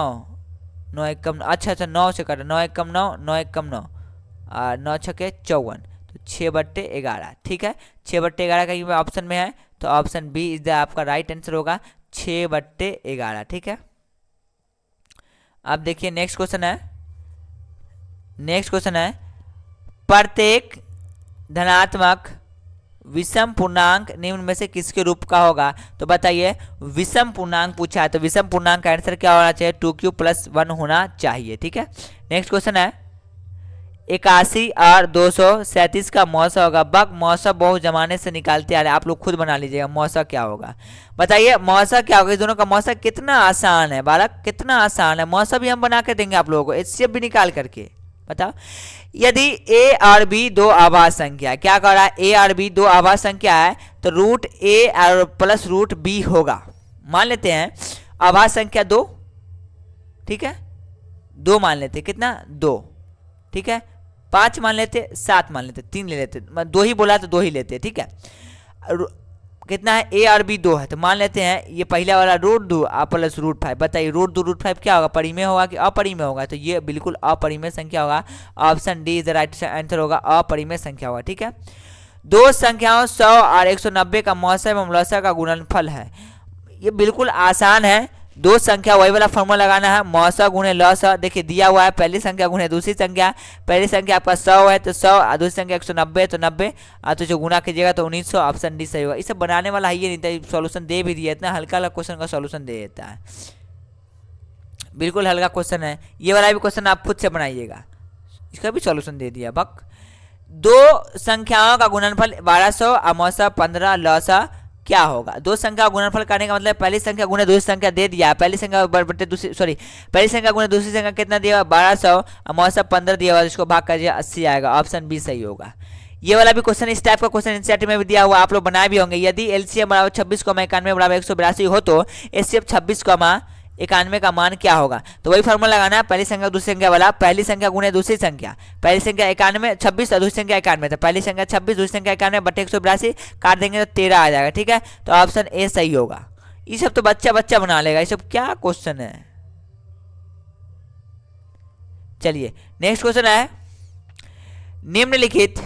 नौ एक कम अच्छा अच्छा नौ से काटा नौ एक कम नौ नौ एक कम नौ और नौ छके चौवन तो छः बट्टे ग्यारह ठीक है छः बट्टे ग्यारह का ऑप्शन में है तो ऑप्शन बी इज द आपका राइट आंसर होगा छः बट्टे ग्यारह ठीक है अब देखिए नेक्स्ट क्वेश्चन है नेक्स्ट क्वेश्चन है प्रत्येक धनात्मक विषम पूर्णांक निम्न में से किसके रूप का होगा तो बताइए विषम पूर्णांक पूछा है तो विषम पूर्णांक का आंसर क्या होना चाहिए टू क्यू प्लस वन होना चाहिए ठीक है नेक्स्ट क्वेश्चन है इक्यासी और दो सौ सैंतीस का मौसम होगा बग मौसम बहुत जमाने से निकालते आ रहे हैं आप लोग खुद बना लीजिएगा मौसम क्या होगा बताइए मौसम क्या होगा इस दोनों का मौसम कितना आसान है बालक कितना आसान है मौसम भी हम बना के देंगे आप लोगों को एफ भी निकाल करके बताओ यदि ए और बी दो आवास संख्या क्या कह रहा है ए और बी दो आवास संख्या है तो रूट ए और प्लस रूट बी होगा मान लेते हैं आवास संख्या दो ठीक है दो मान लेते कितना दो ठीक है पाँच मान लेते सात मान लेते तीन ले लेते दो ही बोला तो दो ही लेते ठीक है कितना है ए आर बी दो है तो मान लेते हैं ये पहला वाला रूट दो आ प्लस रूट फाइव बताइए रूट दो रूट फाइव क्या होगा परिमेय होगा कि अपरिमेय होगा तो ये बिल्कुल अपरिमेय संख्या होगा option D is the right answer होगा अपरिमेय संख्या होगा ठीक है दो संख्याओं सौ और एक सौ नब्बे का मौसम एवं मौसम का गुणनफल है ये बिल्कुल आसान है दो संख्या वही वाला फॉर्मूला लगाना है मौस गुणे लस देखिए दिया हुआ है पहली संख्या गुणे दूसरी संख्या पहली संख्या आपका सौ है तो सौ और दूसरी संख्या एक सौ नब्बे तो नब्बे और तो जो गुना कीजिएगा तो उन्नीस सौ ऑप्शन डी सही होगा इसे बनाने वाला है ये नहीं था तो सोल्यूशन दे भी दिया इतना हल्का हल्का क्वेश्चन का सोल्यूशन दे देता है बिल्कुल हल्का क्वेश्चन है ये वाला भी क्वेश्चन आप खुद से बनाइएगा इसका भी सोल्यूशन दे दिया बक दो संख्याओं का गुणनफल बारह सौ अमौसा पंद्रह लौसा क्या होगा दो संख्या गुणनफल करने का मतलब पहली संख्या गुना दूसरी संख्या दे दिया पहली संख्या बटे दूसरी सॉरी पहली संख्या गुना दूसरी संख्या कितना दिया हुआ बारह सौ और मौसम पंद्रह दिया हुआ इसको भाग कर दिया अस्सी आएगा ऑप्शन बी सही होगा ये वाला भी क्वेश्चन इस टाइप का क्वेश्चन एनसीआरटी में भी दिया हुआ आप लोग बनाए भी होंगे यदि एलसीएम बराबर छब्बीस कमा इक्यानवे बराबर एक सौ बिरासी हो तो एस सी एफ छब्बीस कमा इक्यानवे का मान क्या होगा तो वही फॉर्मूला लगाना है पहली संख्या दूसरी संख्या वाला पहली संख्या गुणे दूसरी संख्या पहली संख्या इक्यानवे छब्बीस और दूसरी संख्या इक्यानवे तो पहली संख्या छब्बीस दूसरी संख्या इक्यानवे बटे एक सौ बिरासी काट देंगे तो तेरह आ जाएगा ठीक है तो ऑप्शन ए सही होगा ये सब तो बच्चा बच्चा बना लेगा ये सब क्या क्वेश्चन है चलिए नेक्स्ट क्वेश्चन है निम्नलिखित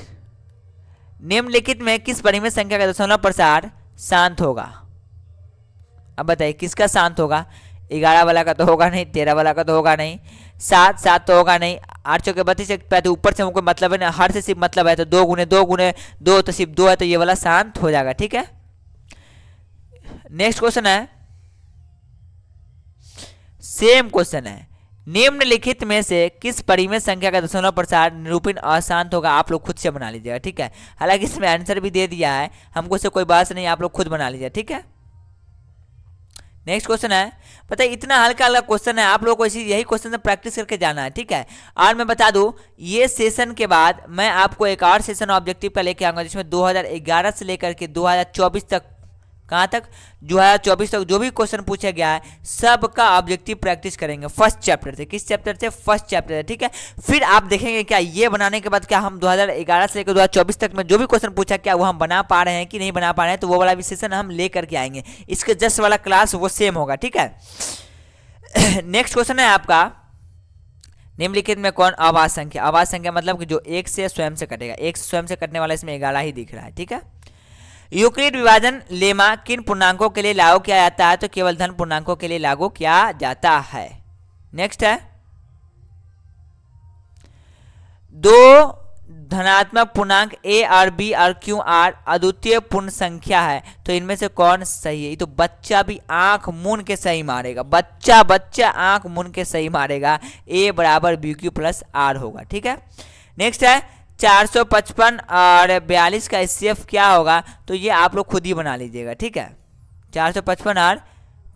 निम्नलिखित में किस परिमित संख्या का दशमलव प्रसार शांत होगा अब बताइए किसका शांत होगा ग्यारह वाला का तो होगा नहीं तेरह वाला का तो होगा नहीं सात सात तो होगा नहीं आठ चौके बत्तीस एक पैंतीस ऊपर से हमको मतलब है ना हर से सिर्फ मतलब है तो दो गुने दो गुने दो तो सिर्फ दो है तो ये वाला शांत हो जाएगा ठीक है नेक्स्ट क्वेश्चन है सेम क्वेश्चन है निम्नलिखित में से किस परिमेय संख्या का दशमलव प्रसार निरूपण अशांत होगा आप लोग खुद से बना लीजिएगा ठीक है हालांकि इसमें आंसर भी दे दिया है हमको से कोई बात नहीं आप लोग खुद बना लीजिए ठीक है नेक्स्ट क्वेश्चन है पता है इतना हल्का हल्का क्वेश्चन है आप लोगों को इसी यही क्वेश्चन से प्रैक्टिस करके जाना है ठीक है और मैं बता दूं ये सेशन के बाद मैं आपको एक और सेशन ऑब्जेक्टिव का लेके आऊंगा जिसमें 2011 से लेकर के 2024 तक कहाँ तक जो है चौबीस तक जो भी क्वेश्चन पूछा गया है सबका ऑब्जेक्टिव प्रैक्टिस करेंगे फर्स्ट चैप्टर से किस चैप्टर से फर्स्ट चैप्टर से ठीक है फिर आप देखेंगे क्या ये बनाने के बाद क्या हम 2011 से लेकर 2024 तक में जो भी क्वेश्चन पूछा क्या वो हम बना पा रहे हैं कि नहीं बना पा रहे हैं तो वो वाला विशेषण हम ले करके आएंगे इसके जस्ट वाला क्लास वो सेम होगा ठीक है नेक्स्ट क्वेश्चन है आपका निम्नलिखित में कौन आवाज संख्या आवाज संख्या मतलब कि जो एक से स्वयं से कटेगा एक से स्वयं से कटने वाला इसमें ग्यारह ही दिख रहा है ठीक है यूक्लिड विभाजन लेमा किन पूर्णांकों के लिए लागू किया जाता है तो केवल धन पूर्णांकों के लिए लागू किया जाता है नेक्स्ट है दो धनात्मक पूर्णांक ए आर बी और क्यू आर अद्वितीय पूर्ण संख्या है तो इनमें से कौन सही है तो बच्चा भी आंख मून के सही मारेगा बच्चा बच्चा आंख मून के सही मारेगा ए बराबर बी क्यू प्लस आर होगा ठीक है नेक्स्ट है 455 और बयालीस का एस क्या होगा तो ये आप लोग खुद ही बना लीजिएगा ठीक है 455 और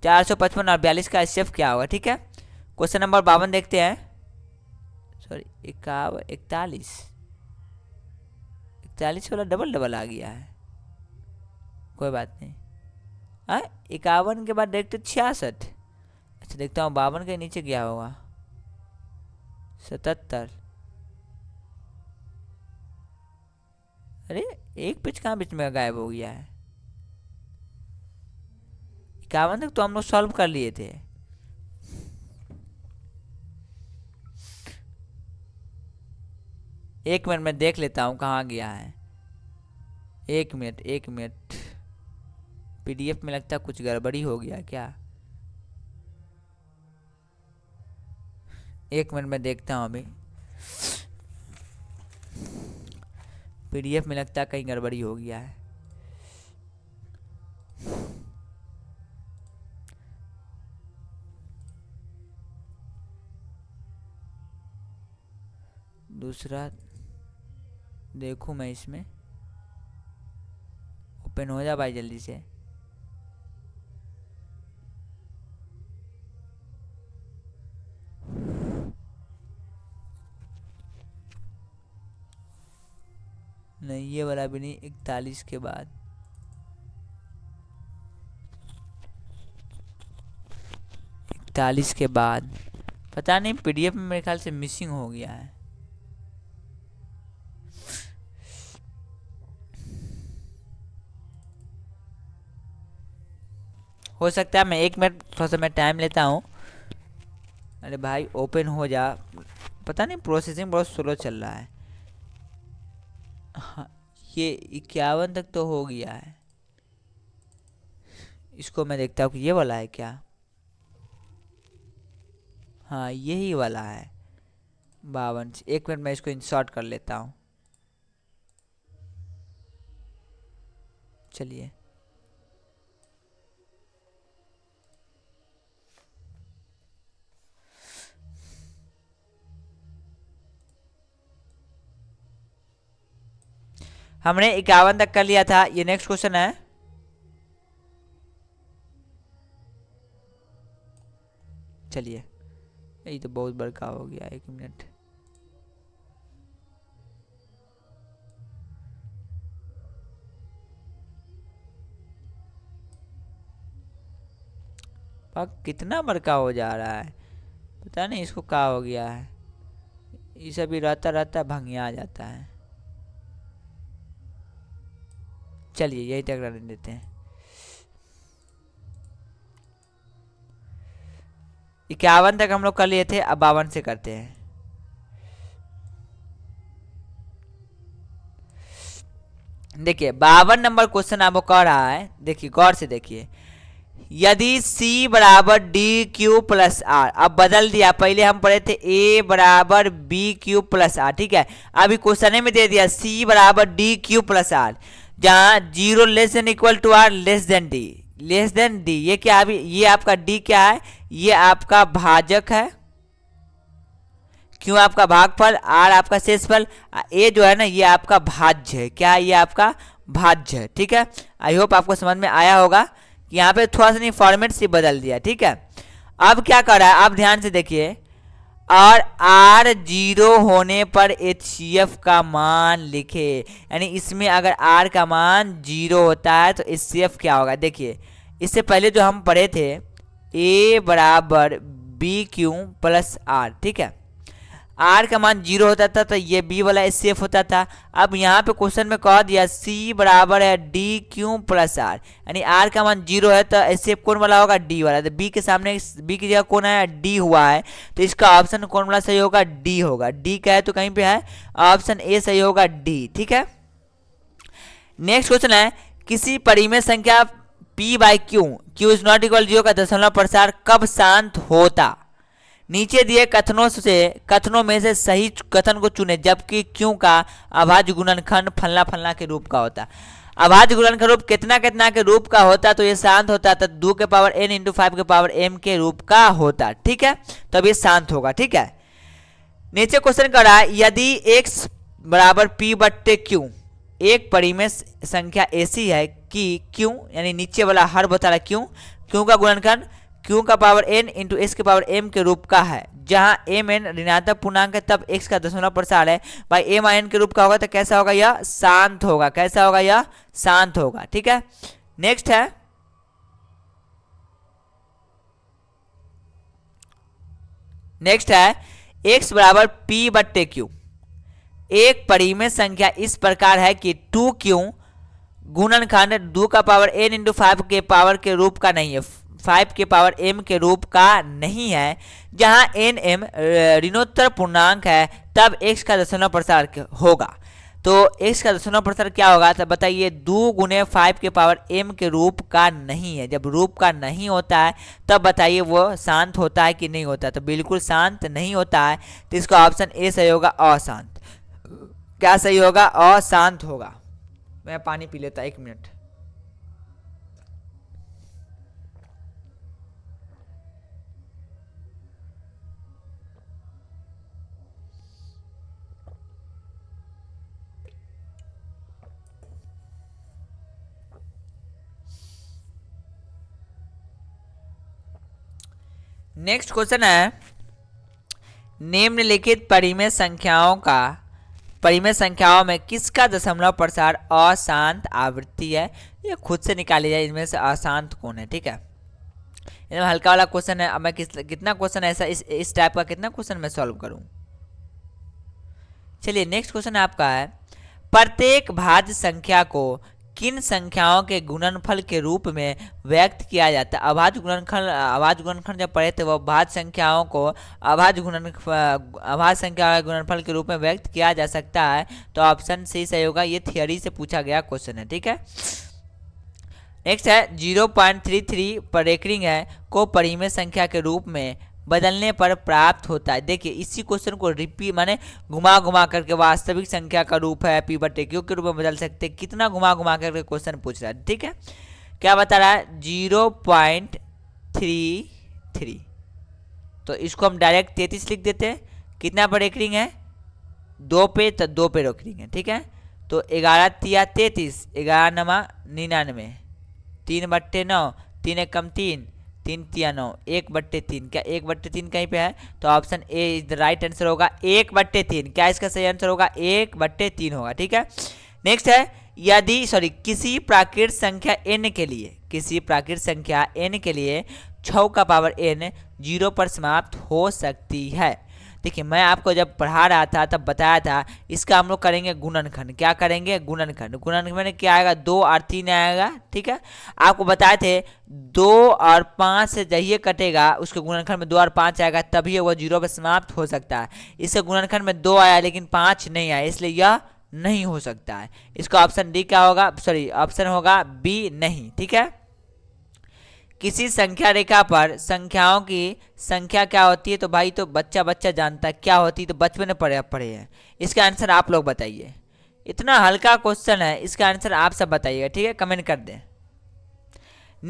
455 और बयालीस का एस क्या होगा ठीक है क्वेश्चन नंबर बावन देखते हैं सॉरी इक्यावन इकतालीस इकतालीस वाला डबल डबल आ गया है कोई बात नहीं हाँ इक्यावन के बाद देखते छियासठ अच्छा देखता हूँ बावन के नीचे गया होगा सतहत्तर अरे एक पिच कहाँ बीच में गायब हो गया है इक्यावन तक तो हम लोग सॉल्व कर लिए थे एक मिनट में देख लेता हूँ कहाँ गया है एक मिनट एक मिनट पीडीएफ में लगता है कुछ गड़बड़ी हो गया क्या एक मिनट में देखता हूँ अभी पीडीएफ में लगता है कहीं गड़बड़ी हो गया है दूसरा देखूँ मैं इसमें ओपन हो जा भाई जल्दी से नहीं ये वाला भी नहीं इकतालीस के बाद इकतालीस के बाद पता नहीं पीडीएफ में मेरे ख्याल से मिसिंग हो गया है हो सकता है मैं एक मिनट थोड़ा सा मैं टाइम लेता हूँ अरे भाई ओपन हो जा पता नहीं प्रोसेसिंग बहुत स्लो चल रहा है हाँ ये इक्यावन तक तो हो गया है इसको मैं देखता हूँ ये वाला है क्या हाँ यही वाला है बावन एक मिनट मैं इसको इंसर्ट कर लेता हूँ चलिए हमने इक्यावन तक कर लिया था ये नेक्स्ट क्वेश्चन है चलिए ये तो बहुत बड़का हो गया एक मिनट पक कितना बड़का हो जा रहा है पता नहीं इसको क्या हो गया है ये सभी रहता रहता भंगिया आ जाता है चलिए यही तक रहने देते हैं इक्यावन तक हम लोग कर लिए थे अब बावन से करते हैं देखिए बावन नंबर क्वेश्चन आपको कह रहा है देखिए गौर से देखिए यदि c बराबर डी क्यू प्लस आर अब बदल दिया पहले हम पढ़े थे a बराबर बी क्यू प्लस आर ठीक है अभी क्वेश्चन में दे दिया c बराबर डी क्यू प्लस आर जहाँ zero less than equal to are less than D less than D ये क्या अभी ये आपका डी क्या है ये आपका भाजक है क्यों आपका भागफल आर आपका शेषफल ए जो है ना ये आपका भाज्य है क्या ये आपका भाज्य है ठीक है आई होप आपको समझ में आया होगा कि यहाँ पे थोड़ा सा नहीं फॉर्मेट से बदल दिया ठीक है अब क्या कर रहा है आप ध्यान से देखिए और R जीरो होने पर एफ का मान लिखे यानी इसमें अगर R का मान जीरो होता है तो एफ़ क्या होगा देखिए इससे पहले जो हम पढ़े थे A बराबर बी क्यू प्लस आर ठीक है आर का मान जीरो होता था तो ये बी वाला सेफ होता था अब यहाँ पे क्वेश्चन में कह दिया सी बराबर है डी क्यू प्लस आर यानी आर का मान जीरो है तो सेफ कौन वाला होगा डी वाला तो बी के सामने बी की जगह कौन है डी हुआ है तो इसका ऑप्शन कौन वाला सही होगा डी होगा डी का है तो कहीं पे है ऑप्शन ए सही होगा डी ठीक है नेक्स्ट क्वेश्चन है किसी परिमेय संख्या p by q q is not equal zero का दशमलव प्रसार कब शांत होता नीचे दिए कथनों से कथनों में से सही कथन को चुने जबकि क्यों का अभाज्य गुणनखंड फलना फलना के रूप का होता अभाज गुणन का रूप कितना कितना के रूप का होता तो ये शांत होता तो दो के पावर एन इंटू फाइव के पावर एम के रूप का होता ठीक है तब ये शांत होगा ठीक है नीचे क्वेश्चन कर रहा है यदि एक्स बराबर पी बट्टे क्यू एक परिमेय संख्या ऐसी है कि क्यों यानी नीचे वाला हर बता रहा क्यों क्यों का गुणनखंड क्यू का पावर एन इंटू एक्स के पावर एम के रूप का है जहां एम एन ऋणात्मक पूर्णांक है तब एक्स का दशमलव प्रसार है भाई एम आई एन के रूप का होगा तो कैसा होगा यह शांत होगा कैसा होगा यह शांत होगा ठीक है नेक्स्ट है नेक्स्ट है एक्स बराबर पी बट्टे क्यू एक परिमेय संख्या इस प्रकार है कि टू क्यू गुणनखंड दो का पावर एन इंटू फाइव के पावर के रूप का नहीं है फाइव के पावर एम के रूप का नहीं है जहां एन एम ऋणोत्तर पूर्णांक है तब एक्स का दशमलव प्रसार होगा तो एक्स का दशमलव प्रसार क्या होगा तो बताइए दो गुने फाइव के पावर एम के रूप का नहीं है जब रूप का नहीं होता है तब बताइए वो शांत होता है कि नहीं होता है तो बिल्कुल शांत नहीं होता है तो इसका ऑप्शन ए सही होगा अशांत क्या सही होगा अशांत होगा मैं पानी पी लेता एक मिनट नेक्स्ट क्वेश्चन है निम्नलिखित परिमेय संख्याओं का परिमेय संख्याओं में किसका दशमलव प्रसार अशांत आवृत्ति है ये खुद से निकाली जाए इनमें से अशांत कौन है ठीक है इसमें हल्का वाला क्वेश्चन है अब मैं किस कितना क्वेश्चन ऐसा इस इस टाइप का कितना क्वेश्चन मैं सॉल्व करूँ चलिए नेक्स्ट क्वेश्चन आपका है प्रत्येक भाज्य संख्या को किन संख्याओं के गुणनफल के रूप में व्यक्त किया जाता है अभाज्य गुणनखंड अभाज्य गुणनखंड जब पढ़े थे वह भाज संख्याओं को अभाज्य गुणन अभाज संख्या के गुणनफल के रूप में व्यक्त किया जा सकता है तो ऑप्शन सी सही होगा ये थियोरी से पूछा गया क्वेश्चन है ठीक है नेक्स्ट है जीरो पॉइंट थ्री थ्री पर रेकरिंग है को परिमेय संख्या के रूप में बदलने पर प्राप्त होता है देखिए इसी क्वेश्चन को रिपी माने घुमा घुमा करके वास्तविक संख्या का रूप है पी बटे क्यू के रूप में बदल सकते हैं कितना घुमा घुमा करके क्वेश्चन पूछ रहा है ठीक है क्या बता रहा है जीरो पॉइंट थ्री थ्री तो इसको हम डायरेक्ट तैतीस लिख देते हैं कितना पर रिंग है दो पे तो दो पे रिंग है ठीक है तो ग्यारह तिया तैतीस ग्यारह नवा निन्यानवे तीन बट्टे नौ तीन एक कम तीन तीन तिया नौ एक बट्टे तीन क्या एक बट्टे तीन कहीं पे है तो option A is the right answer होगा एक बट्टे तीन क्या इसका सही आंसर होगा एक बट्टे तीन होगा ठीक है नेक्स्ट है यदि सॉरी किसी प्राकृत संख्या एन के लिए किसी प्राकृत संख्या एन के लिए छ का पावर एन जीरो पर समाप्त हो सकती है देखिए मैं आपको जब पढ़ा रहा था तब बताया था इसका हम लोग करेंगे गुणनखंड क्या करेंगे गुणनखंड गुणनखंड क्या आएगा दो और तीन आएगा ठीक है आपको बताए थे दो और पाँच से जहिए कटेगा उसके गुणनखंड में दो और पाँच आएगा तभी वह जीरो पर समाप्त हो सकता है इसके गुणनखंड में दो आया लेकिन पाँच नहीं आया इसलिए यह नहीं हो सकता है इसका ऑप्शन डी क्या होगा सॉरी ऑप्शन होगा बी नहीं ठीक है किसी संख्या रेखा पर संख्याओं की संख्या क्या होती है तो भाई तो बच्चा बच्चा जानता है क्या होती है तो बचपन में पढ़े पढ़े हैं इसका आंसर आप लोग बताइए इतना हल्का क्वेश्चन है इसका आंसर आप सब बताइएगा ठीक है कमेंट कर दें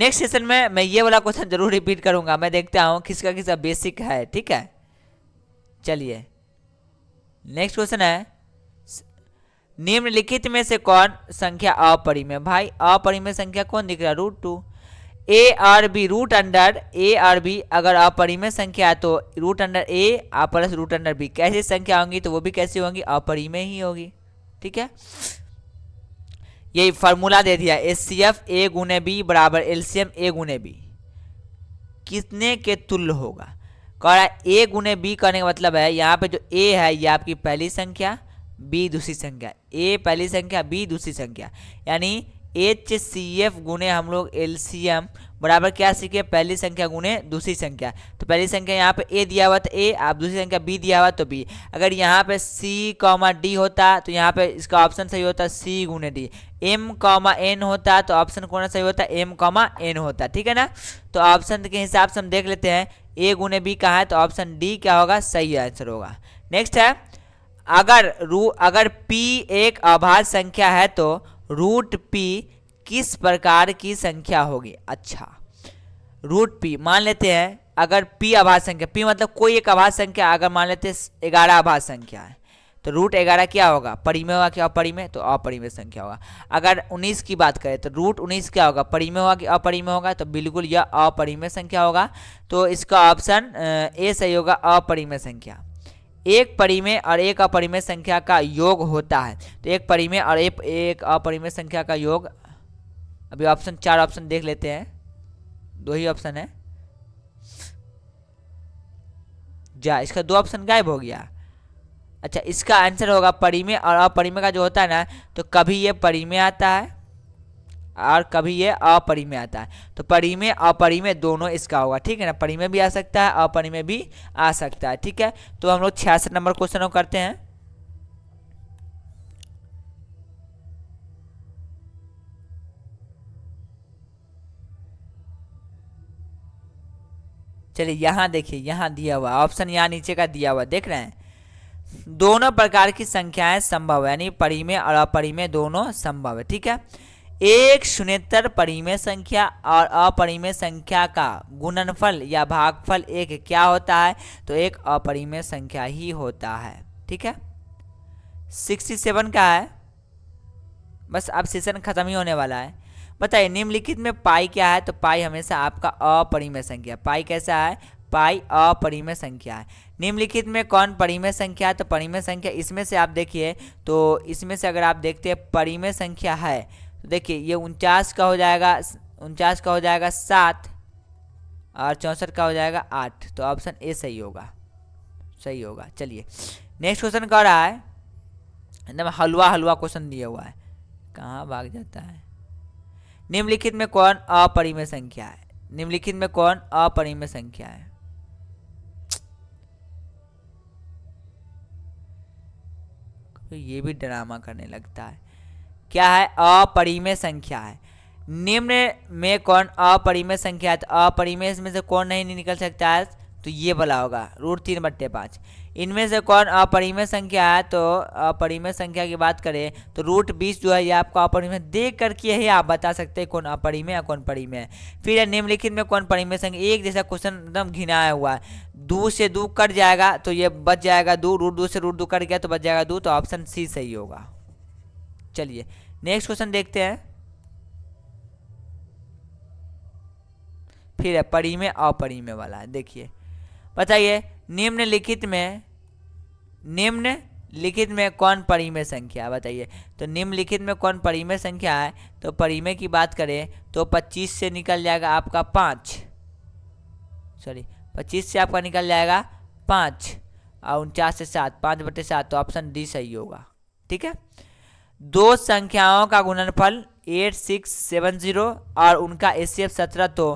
नेक्स्ट सेशन में मैं ये वाला क्वेश्चन जरूर रिपीट करूंगा मैं देखता हूँ किसका किसका बेसिक है ठीक है चलिए नेक्स्ट क्वेश्चन है निम्नलिखित में से कौन संख्या अपरिमेय भाई अपरिमेय संख्या कौन दिख रहा है रूट टू ए आर बी रूट अंडर ए आर बी अगर अपरिमेय संख्या है तो रूट अंडर ए आप प्लस रूट अंडर बी कैसी संख्या होंगी तो वो भी कैसी होंगी अपरिमेय ही होगी ठीक है यही फार्मूला दे दिया एस सी एफ ए गुने बी बराबर एल सी एम ए गुने बी कितने के तुल्य होगा कह रहा है ए गुने बी करने का मतलब है यहाँ पे जो ए है ये आपकी पहली संख्या बी दूसरी संख्या ए पहली संख्या बी दूसरी संख्या यानी एच सी एफ गुने हम लोग एल सी एम बराबर क्या सीखे पहली संख्या गुने दूसरी संख्या तो पहली संख्या यहाँ पे ए दिया हुआ तो ए आप दूसरी संख्या बी दिया हुआ तो बी अगर यहाँ पे सी कॉमा डी होता तो यहाँ पे इसका ऑप्शन सही होता सी गुने डी एम कॉमा एन होता तो ऑप्शन कौन सही होता एम कॉमा एन होता ठीक है ना तो ऑप्शन के हिसाब से हम देख लेते हैं ए गुने बी कहा है तो ऑप्शन डी क्या होगा सही आंसर होगा नेक्स्ट है अगर रू अगर पी एक आभार संख्या है तो रूट पी किस प्रकार की संख्या होगी अच्छा रूट पी मान लेते हैं अगर पी आभास संख्या पी मतलब कोई एक आभास संख्या अगर मान लेते हैं ग्यारह आभास संख्या है तो रूट ग्यारह क्या होगा परिमेय होगा कि अपरिमेय तो अपरिमेय संख्या होगा अगर उन्नीस की बात करें तो रूट उन्नीस क्या होगा परिमेय होगा कि अपरिमेय होगा तो बिल्कुल यह अपरिमेय संख्या होगा तो इसका ऑप्शन ए सही होगा अपरिमेय संख्या एक परिमेय और एक अपरिमेय संख्या का योग होता है तो एक परिमेय और एक एक अपरिमेय संख्या का योग अभी ऑप्शन चार ऑप्शन देख लेते हैं दो ही ऑप्शन है जा इसका दो ऑप्शन गायब हो गया अच्छा इसका आंसर होगा परिमेय और अपरिमेय का जो होता है ना तो कभी ये परिमेय आता है और कभी ये अपरिमय आता है तो परिमय अपरिमय दोनों इसका होगा ठीक है ना परी भी आ सकता है अपरिमय भी आ सकता है ठीक है तो हम लोग छियासठ नंबर क्वेश्चन करते हैं चलिए यहां देखिए यहां दिया हुआ ऑप्शन यहां नीचे का दिया हुआ देख रहे हैं दोनों प्रकार की संख्याएं संभव है यानी परिमय और अपरिमय दोनों संभव है ठीक है एक शून्यतर परिमेय संख्या और अपरिमेय संख्या का गुणनफल या भागफल एक क्या होता है तो एक अपरिमेय संख्या ही होता है ठीक है सिक्सटी सेवन का है बस अब सेशन खत्म ही होने वाला है बताइए निम्नलिखित में पाई क्या है तो पाई हमेशा आपका अपरिमेय संख्या पाई कैसा है पाई अपरिमेय संख्या है निम्नलिखित में कौन परिमेय संख्या है तो परिमेय संख्या इसमें से आप देखिए तो इसमें से अगर आप देखते हैं परिमेय संख्या है देखिए ये उनचास का हो जाएगा उनचास का हो जाएगा सात और चौंसठ का हो जाएगा आठ तो ऑप्शन ए सही होगा सही होगा चलिए नेक्स्ट क्वेश्चन कह रहा है एकदम हलवा हलवा क्वेश्चन दिया हुआ है कहाँ भाग जाता है निम्नलिखित में कौन अपरिमय संख्या है निम्नलिखित में कौन अपरिमय संख्या है तो ये भी ड्रामा करने लगता है क्या है अपरिमेय संख्या है निम्न में कौन अपरिमेय संख्या है तो अपरिमेय में से कौन नहीं निकल सकता है तो ये वाला होगा रूट तीन बट्टे पाँच इनमें से कौन अपरिमेय संख्या है तो अपरिमेय संख्या की बात करें तो रूट बीस जो है ये आपको अपरिमेय देख करके यही आप बता सकते हैं कौन अपरिमेय या कौन परिमेय है फिर निम्नलिखित में कौन परिमेय संख्या एक जैसा क्वेश्चन एकदम घिनाया हुआ है दो से दो कट जाएगा तो ये बच जाएगा दो रूट दो से रूट दो कट गया तो बच जाएगा दो तो ऑप्शन सी सही होगा चलिए नेक्स्ट क्वेश्चन देखते हैं फिर है परी में अपरी में वाला है देखिए बताइए निम्नलिखित में निम्न लिखित में कौन परिमेय संख्या बताइए तो निम्नलिखित में कौन परिमेय संख्या है तो परिमेय की बात करें तो 25 से निकल जाएगा आपका पाँच सॉरी 25 से आपका निकल जाएगा पाँच और उनचास से सात पाँच बटे सात तो ऑप्शन डी सही होगा ठीक है दो संख्याओं का गुणनफल एट सिक्स सेवन जीरो और उनका ए सी एफ सत्रह तो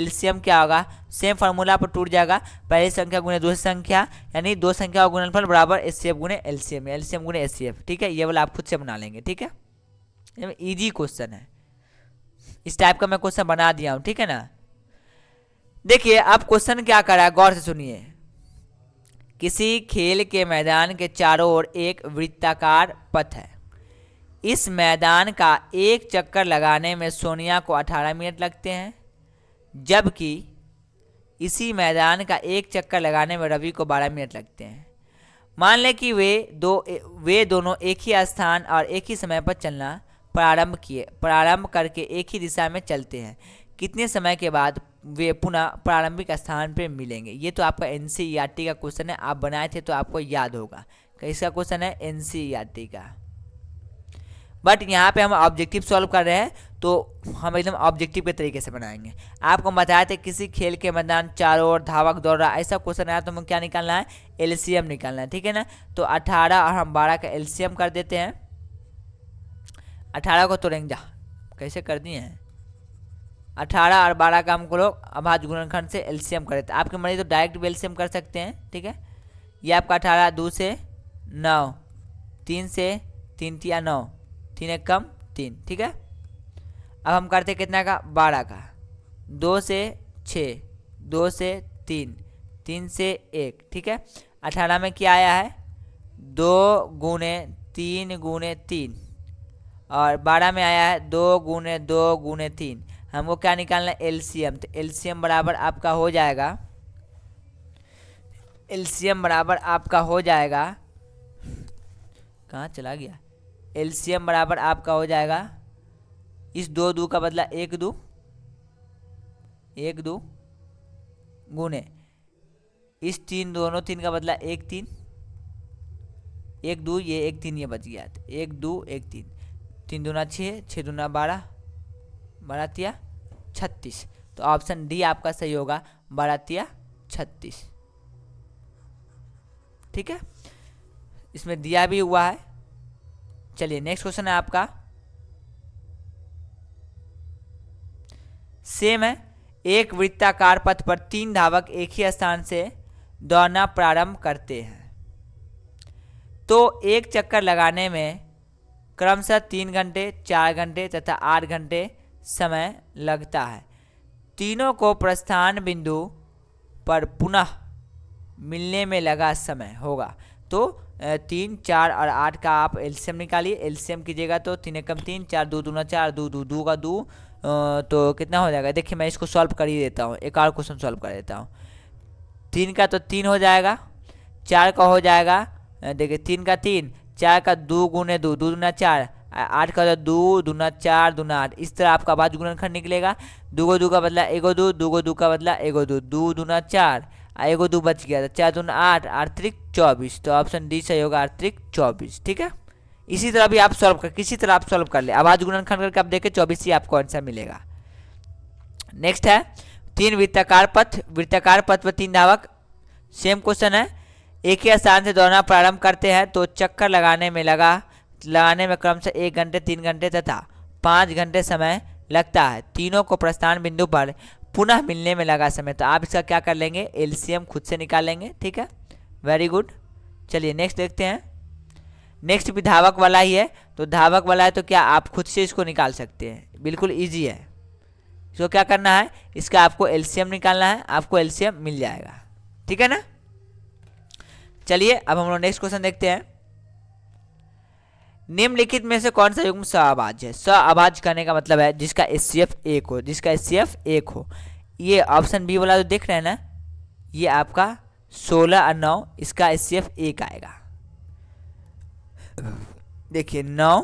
एल क्या होगा सेम फार्मूला पर टूट जाएगा पहली संख्या गुने दूसरी संख्या यानी दो संख्या का गुणनफल बराबर ए सी एफ गुने L C M L C M गुने ए सी एफ ठीक है ये वाला आप खुद से बना लेंगे ठीक है ईजी क्वेश्चन है इस टाइप का मैं क्वेश्चन बना दिया हूँ ठीक है ना देखिए अब क्वेश्चन क्या करा है गौर से सुनिए किसी खेल के मैदान के चारों ओर एक वृत्ताकार पथ है इस मैदान का एक चक्कर लगाने में सोनिया को 18 मिनट लगते हैं जबकि इसी मैदान का एक चक्कर लगाने में रवि को 12 मिनट लगते हैं मान लें कि वे दो वे दोनों एक ही स्थान और एक ही समय पर चलना प्रारंभ किए प्रारंभ करके एक ही दिशा में चलते हैं कितने समय के बाद वे पुनः प्रारंभिक स्थान पर मिलेंगे ये तो आपका एन का क्वेश्चन है आप बनाए थे तो आपको याद होगा इसका क्वेश्चन है एन का बट यहाँ पे हम ऑब्जेक्टिव सॉल्व कर रहे हैं तो हम एकदम ऑब्जेक्टिव के तरीके से बनाएंगे आपको बताया था किसी खेल के मैदान चारों ओर धावक दौड़ रहा ऐसा क्वेश्चन आया तो हमें क्या निकालना है एलसीएम निकालना है ठीक है ना तो अठारह और हम बारह का एलसीएम कर देते हैं अठारह को तोड़ेंगे जा कैसे कर दिए हैं अठारह और बारह का हमको लोग अभाज गुणनखंड से एल सी एम करे आपकी मर्जी तो डायरेक्ट भी एलसीएम कर सकते हैं ठीक है ये आपका अठारह दो से नौ तीन से तीन तिया नौ तीन एक कम तीन ठीक है अब हम करते कितना का बारह का दो से छः दो से तीन तीन से एक ठीक है अठारह में क्या आया है दो गुने तीन गुने तीन और बारह में आया है दो गुने दो गुने तीन हमको क्या निकालना है एलसीएम तो एलसीएम बराबर आपका हो जाएगा एलसीएम बराबर आपका हो जाएगा कहाँ चला गया एल बराबर आपका हो जाएगा इस दो दो का बदला एक दो एक दो गुने इस तीन दोनों तीन का बदला एक तीन एक दो ये एक तीन ये बच गया एक दो एक तीन तीन दूना छः छः दूना बारह बारातिया छत्तीस तो ऑप्शन डी आपका सही होगा बारातिया छत्तीस ठीक है इसमें दिया भी हुआ है चलिए नेक्स्ट क्वेश्चन है आपका सेम है एक वृत्ताकार पथ पर तीन धावक एक ही स्थान से दौड़ना प्रारंभ करते हैं तो एक चक्कर लगाने में क्रमशः तीन घंटे चार घंटे तथा आठ घंटे समय लगता है तीनों को प्रस्थान बिंदु पर पुनः मिलने में लगा समय होगा तो तीन चार और आठ का आप एलसीएम निकालिए एलसीएम कीजिएगा तो तीन एकम तीन चार दो दूना चार दो दो दो का दो तो कितना हो जाएगा देखिए मैं इसको सॉल्व कर ही देता हूँ एक और क्वेश्चन सॉल्व कर देता हूँ तीन का तो तीन हो जाएगा चार का हो जाएगा देखिए तीन का तीन चार का दो गुने दो दो दूना चार आठ का तो दो दूना चार दूना आठ इस तरह आपका बाद गुणनखंड निकलेगा दो गो दो का बदला एगो दो दो गो दो का बदला एगो दो दो दूना चार आ एगो दू बच गया था तो चार दून आठ आर्थिक चौबीस तो ऑप्शन डी सही होगा आर्थिक चौबीस ठीक है इसी तरह भी आप सॉल्व कर किसी तरह आप सॉल्व कर ले आवाज गुणन खंड करके आप देखें चौबीस ही आपको आंसर मिलेगा नेक्स्ट है तीन वृत्ताकार पथ वृत्ताकार पथ पर तीन धावक सेम क्वेश्चन है एक ही स्थान से दौड़ना प्रारंभ करते हैं तो चक्कर लगाने में लगा लगाने में क्रम से एक घंटे तीन घंटे तथा पाँच घंटे समय लगता है तीनों को प्रस्थान बिंदु पर पुनः मिलने में लगा समय तो आप इसका क्या कर लेंगे एल खुद से निकालेंगे ठीक है वेरी गुड चलिए नेक्स्ट देखते हैं नेक्स्ट भी धावक वाला ही है तो धावक वाला है तो क्या आप खुद से इसको निकाल सकते हैं बिल्कुल ईजी है इसको क्या करना है इसका आपको एल निकालना है आपको एल मिल जाएगा ठीक है ना चलिए अब हम लोग नेक्स्ट क्वेश्चन देखते हैं निम्नलिखित में से कौन सा युग्म सअबाज है सअबाज करने का मतलब है जिसका एस सी एफ एक हो जिसका एस सी एफ़ एक हो ये ऑप्शन बी वाला जो देख रहे हैं ना ये आपका सोलह और नौ इसका एस सी एफ एक आएगा देखिए नौ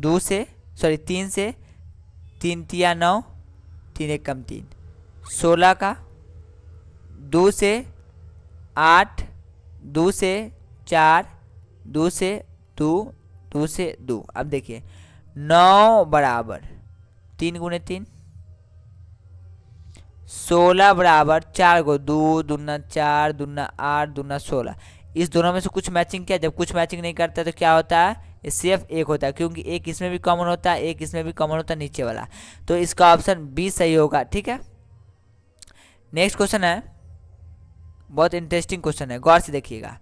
दो से सॉरी तीन से तीन तिया नौ तीन एक कम तीन सोलह का दो से आठ दो से चार दो से दो दो से दो अब देखिए नौ बराबर तीन गुने तीन सोलह बराबर चार को दो दुना चार दूना आठ दूना सोलह इस दोनों में से कुछ मैचिंग क्या जब कुछ मैचिंग नहीं करता तो क्या होता है सिर्फ एक होता है क्योंकि एक इसमें भी कॉमन होता है एक इसमें भी कॉमन होता है नीचे वाला तो इसका ऑप्शन बी सही होगा ठीक है नेक्स्ट क्वेश्चन है बहुत इंटरेस्टिंग क्वेश्चन है गौर से देखिएगा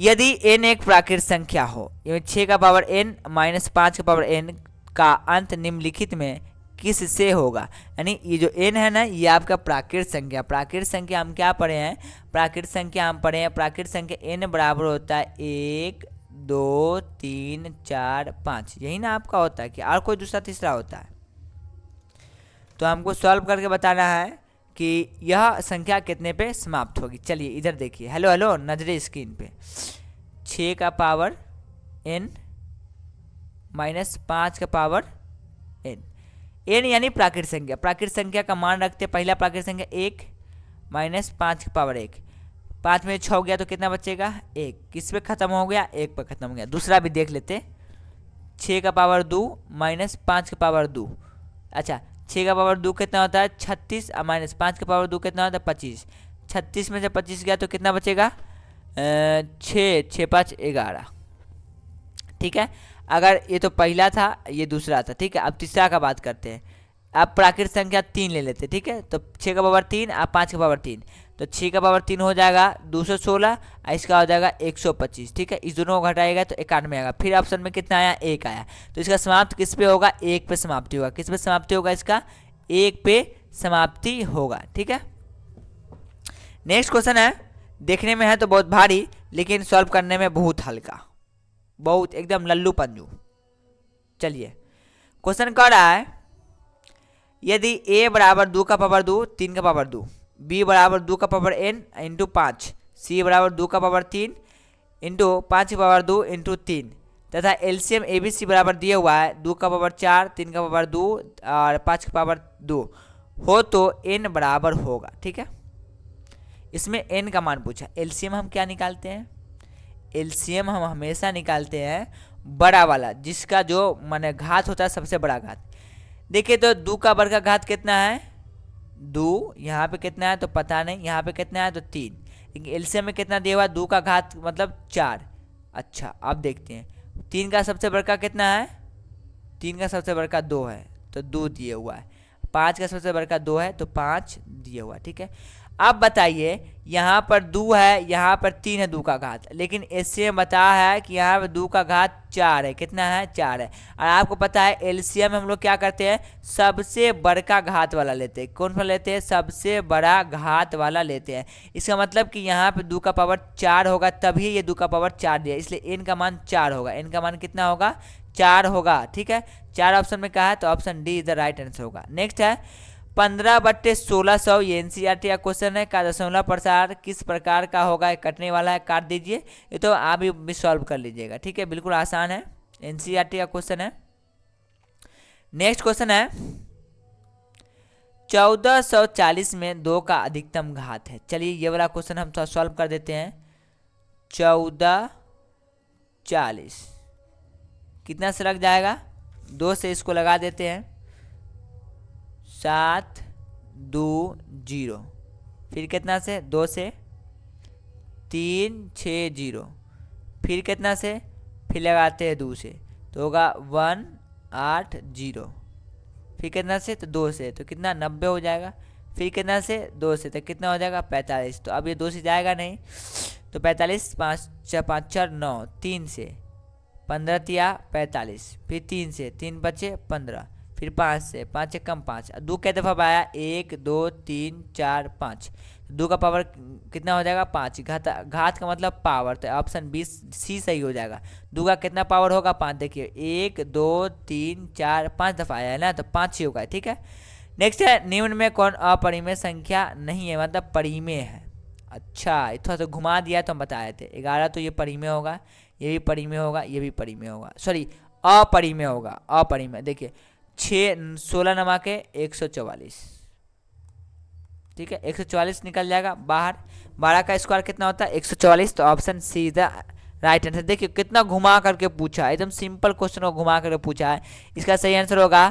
यदि एन एक प्राकृत संख्या हो छः का पावर एन माइनस पाँच का पावर एन का अंत निम्नलिखित में किस से होगा यानी ये जो एन है ना ये आपका प्राकृत संख्या प्राकृत संख्या हम क्या पढ़े हैं प्राकृत संख्या हम पढ़े हैं प्राकृत संख्या एन बराबर होता है एक दो तीन चार पाँच यही ना आपका होता है कि और कोई दूसरा तीसरा होता है तो हमको सॉल्व करके बताना है कि यह संख्या कितने पे समाप्त होगी चलिए इधर देखिए हेलो हेलो नजरे स्क्रीन पे छः का पावर एन माइनस पाँच का पावर एन एन यानी प्राकृतिक संख्या प्राकृत संख्या का मान रखते पहला प्राकृतिक संख्या एक माइनस पाँच का पावर एक पाँच में छः हो गया तो कितना बचेगा एक किस पे ख़त्म हो गया एक पे ख़त्म हो गया दूसरा भी देख लेते छः का पावर दो माइनस पाँच का पावर दो अच्छा छः का पावर दो कितना होता है छत्तीस और माइनस पाँच का पावर दो कितना होता है पच्चीस छत्तीस में से पच्चीस गया तो कितना बचेगा छः छः पाँच ग्यारह ठीक है अगर ये तो पहला था ये दूसरा था ठीक है अब तीसरा का बात करते हैं अब प्राकृत संख्या तीन ले लेते ठीक है तो छः का पावर तीन और पाँच का पावर तीन तो छः का पावर तीन हो जाएगा दो सौ सोलह इसका हो जाएगा एक सौ पच्चीस ठीक है इस दोनों को घटाएगा तो इक्यानवे आएगा फिर ऑप्शन में कितना आया एक आया तो इसका समाप्त किस पे होगा एक पे समाप्ति होगा किस पे समाप्ति होगा इसका एक पे समाप्ति होगा ठीक है नेक्स्ट क्वेश्चन है देखने में है तो बहुत भारी लेकिन सॉल्व करने में बहुत हल्का बहुत एकदम लल्लू पंजू चलिए क्वेश्चन कह रहा है यदि ए बराबर दो का पावर दो तीन का पावर दो बी बराबर दो का पावर एन इंटू पाँच सी बराबर दो का पावर तीन इंटू पाँच का पावर दो इंटू तीन तथा एलसीएम ए बी सी बराबर दिया हुआ है दो का पावर चार तीन का पावर दो और पाँच का पावर दो हो तो एन बराबर होगा ठीक है इसमें एन का मान पूछा एलसीएम हम क्या निकालते हैं एलसीएम हम हमेशा निकालते हैं बड़ा वाला जिसका जो मान घात होता है सबसे बड़ा घात देखिए तो दो का वर्ग का घात कितना है दो यहाँ पे कितना है तो पता नहीं यहाँ पे कितना है तो तीन लेकिन एलसीएम में कितना दिया हुआ दो का घात मतलब चार अच्छा अब देखते हैं तीन का सबसे बड़का कितना है तीन का सबसे बड़का दो है तो दो दिए हुआ है पाँच का सबसे बड़का दो है तो पाँच दिया हुआ ठीक है अब बताइए यहाँ पर दो है यहाँ पर तीन है दो का घात लेकिन एलसीएम बता है कि यहाँ पर दो का घात चार है कितना है चार है और आपको पता है एलसीएम हम लोग क्या करते हैं सबसे बड़का घात वाला लेते हैं कौन सा लेते हैं सबसे बड़ा घात वाला लेते हैं इसका मतलब कि यहाँ पर दो का पावर चार होगा तभी ये दो का पावर चार दिया इसलिए एन का मान चार होगा एन का मान कितना होगा चार होगा ठीक है चार ऑप्शन में कहा है तो option D is the right answer होगा नेक्स्ट है पंद्रह बट्टे सोलह सौ ये एन का क्वेश्चन है का दशमलव प्रसार किस प्रकार का होगा कटने वाला है काट दीजिए ये तो आप भी सॉल्व कर लीजिएगा ठीक है बिल्कुल आसान है एन का क्वेश्चन है नेक्स्ट क्वेश्चन है चौदह सौ चालीस में दो का अधिकतम घात है चलिए ये वाला क्वेश्चन हम सॉल्व कर देते हैं चौदह चालीस कितना से लग जाएगा दो से इसको लगा देते हैं सात दो जीरो फिर कितना से दो से तीन छः जीरो फिर कितना से फिर लगाते हैं दो से तो होगा वन आठ जीरो फिर कितना से तो दो से तो कितना नब्बे हो जाएगा फिर कितना से दो से तो कितना हो जाएगा पैंतालीस तो अब ये दो से जाएगा नहीं तो पैंतालीस पाँच छः पाँच चार नौ तीन से पंद्रह तिया पैंतालीस फिर तीन से तीन बचे पंद्रह फिर पाँच से पाँच कम पाँच दो कई दफ़ा आया एक दो तीन चार पाँच दो का पावर कितना हो जाएगा पाँच घात घात का मतलब पावर तो ऑप्शन बी सी सही हो जाएगा दो का कितना पावर होगा पाँच देखिए एक दो तीन चार पाँच दफ़ा आया है ना तो पाँच ही होगा ठीक है नेक्स्ट है निम्न में कौन अपरिमेय संख्या नहीं है मतलब परिमेय है अच्छा थोड़ा सा तो घुमा दिया तो हम बताए थे ग्यारह तो ये परिमेय होगा ये भी परिमेय होगा ये भी परिमेय होगा सॉरी अपरिमेय होगा अपरिमेय देखिए छः सोलह नमा के एक सौ चवालीस ठीक है एक सौ चवालीस निकल जाएगा बाहर बारह का स्क्वायर कितना होता है एक सौ चवालीस तो option C the right answer देखिए कितना घुमा करके पूछा है एकदम सिंपल क्वेश्चन को घुमा करके पूछा है इसका सही आंसर होगा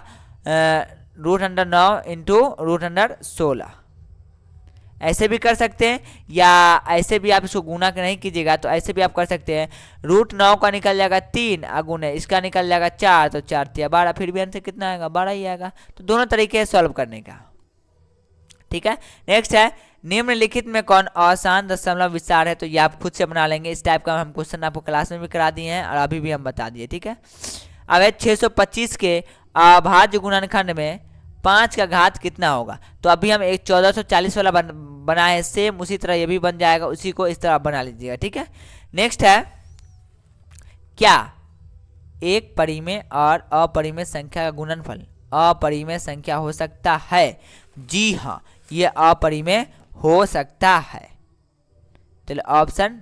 रूट अंडर नौ इंटू रूट अंडर सोलह ऐसे भी कर सकते हैं या ऐसे भी आप इसको गुना नहीं कीजिएगा तो ऐसे भी आप कर सकते हैं रूट नौ का निकल जाएगा तीन अगुने इसका निकल जाएगा चार तो चार तीन बारह फिर भी आंसर कितना आएगा बारह ही आएगा तो दोनों तरीके हैं सॉल्व करने का ठीक है नेक्स्ट है निम्नलिखित में कौन आसान दशमलव विस्तार है तो ये आप खुद से बना लेंगे इस टाइप का हम क्वेश्चन आपको क्लास में भी करा दिए हैं और अभी भी हम बता दिए ठीक है अब है पच्चीस के अभाज्य गुणनखंड में पाँच का घात कितना होगा तो अभी हम एक चौदह सौ चालीस वाला बन बनाए सेम उसी तरह ये भी बन जाएगा उसी को इस तरह बना लीजिएगा ठीक है नेक्स्ट है क्या एक परिमेय और अपरिमेय संख्या का गुणनफल अपरिमेय संख्या हो सकता है जी हाँ ये अपरिमेय हो सकता है चलो option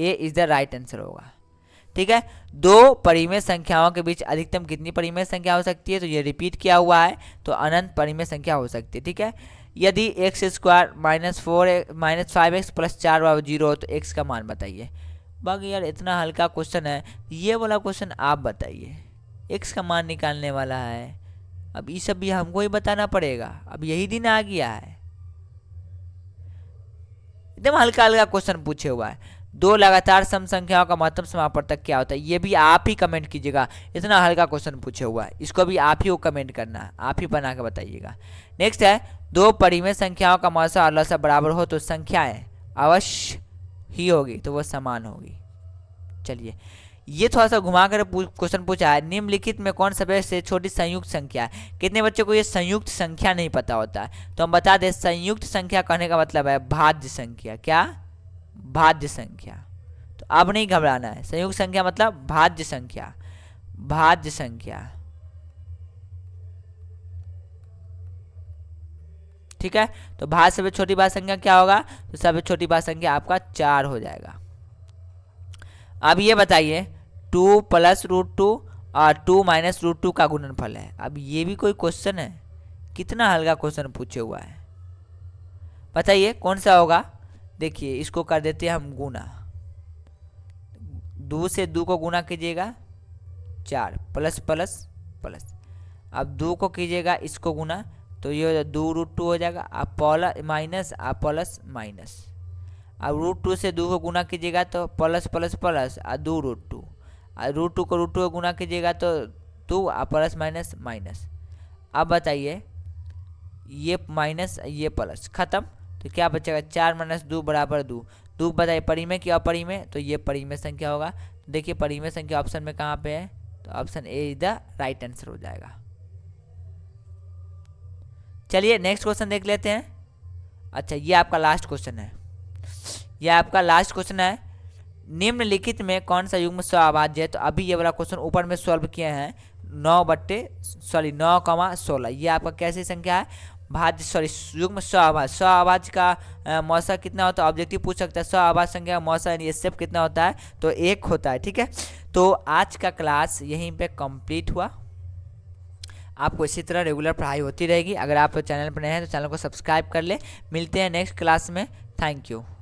A is the right answer होगा ठीक है दो परिमेय संख्याओं के बीच अधिकतम कितनी परिमेय संख्या हो सकती है तो ये रिपीट किया हुआ है तो अनंत परिमेय संख्या हो सकती है ठीक है यदि x square minus four minus five x plus चार बराबर जीरो हो तो एक्स का मान बताइए बाकी यार इतना हल्का क्वेश्चन है ये वाला क्वेश्चन आप बताइए एक्स का मान निकालने वाला है अब ये सब भी हमको ही बताना पड़ेगा अब यही दिन आ गया है एकदम हल्का हल्का क्वेश्चन पूछे हुआ है दो लगातार सम संख्याओं का महत्तम समापन तक क्या होता है ये भी आप ही कमेंट कीजिएगा इतना हल्का क्वेश्चन पूछे हुआ है इसको भी आप ही को कमेंट करना है आप ही बना के बताइएगा नेक्स्ट है दो परिमेय संख्याओं का मौसम और लसा बराबर हो तो संख्याएं अवश्य ही होगी तो वह समान होगी चलिए ये थोड़ा सा घुमा कर क्वेश्चन पूछा है निम्नलिखित में कौन सबसे से छोटी संयुक्त संख्या है कितने बच्चों को ये संयुक्त संख्या नहीं पता होता है तो हम बता दें संयुक्त संख्या कहने का मतलब है भाज्य संख्या क्या भाज्य संख्या तो अब नहीं घबराना है संयुक्त संख्या मतलब भाज्य संख्या भाज्य संख्या ठीक है तो भाज्य सबसे छोटी भाज संख्या क्या होगा तो सबसे छोटी भाज संख्या आपका चार हो जाएगा अब ये बताइए टू प्लस रूट टू और टू माइनस रूट टू का गुणनफल है अब ये भी कोई क्वेश्चन है कितना हल्का क्वेश्चन पूछे हुआ है बताइए कौन सा होगा देखिए इसको कर देते हैं हम गुना दो से दो को गुना कीजिएगा चार प्लस प्लस प्लस अब दो को कीजिएगा इसको गुना तो ये हो जाए दो रूट टू हो जाएगा अब प्लस माइनस और प्लस माइनस अब रूट टू से दो को गुना कीजिएगा तो प्लस प्लस प्लस और दो रूट टू और रूट टू को रूट टू को गुना कीजिएगा तो दो और प्लस माइनस माइनस अब बताइए ये माइनस ये प्लस ख़त्म तो क्या बचेगा चार माइनस दो बराबर दो दो बताइए परी में क्या परी में तो ये परी में संख्या होगा तो देखिए परी में संख्या ऑप्शन में कहाँ पे है तो option A is the right answer हो जाएगा चलिए नेक्स्ट क्वेश्चन देख लेते हैं अच्छा ये आपका लास्ट क्वेश्चन है यह आपका लास्ट क्वेश्चन है निम्नलिखित में कौन सा युग्म स्वाभाज्य है तो अभी ये वाला क्वेश्चन ऊपर में सॉल्व किए हैं नौ बट्टे सॉरी नौ कमा सोलह ये आपका कैसी संख्या है भाज्य सॉरी युग्म स्व आवाज स्व आवाज का मौसा कितना होता है ऑब्जेक्टिव पूछ सकता है स्व आवाज संख्या मौसा यानी सब कितना होता है तो एक होता है ठीक है तो आज का क्लास यहीं पे कंप्लीट हुआ आपको इसी तरह रेगुलर पढ़ाई होती रहेगी अगर आप चैनल पर नए हैं तो चैनल को सब्सक्राइब कर ले मिलते हैं नेक्स्ट क्लास में थैंक यू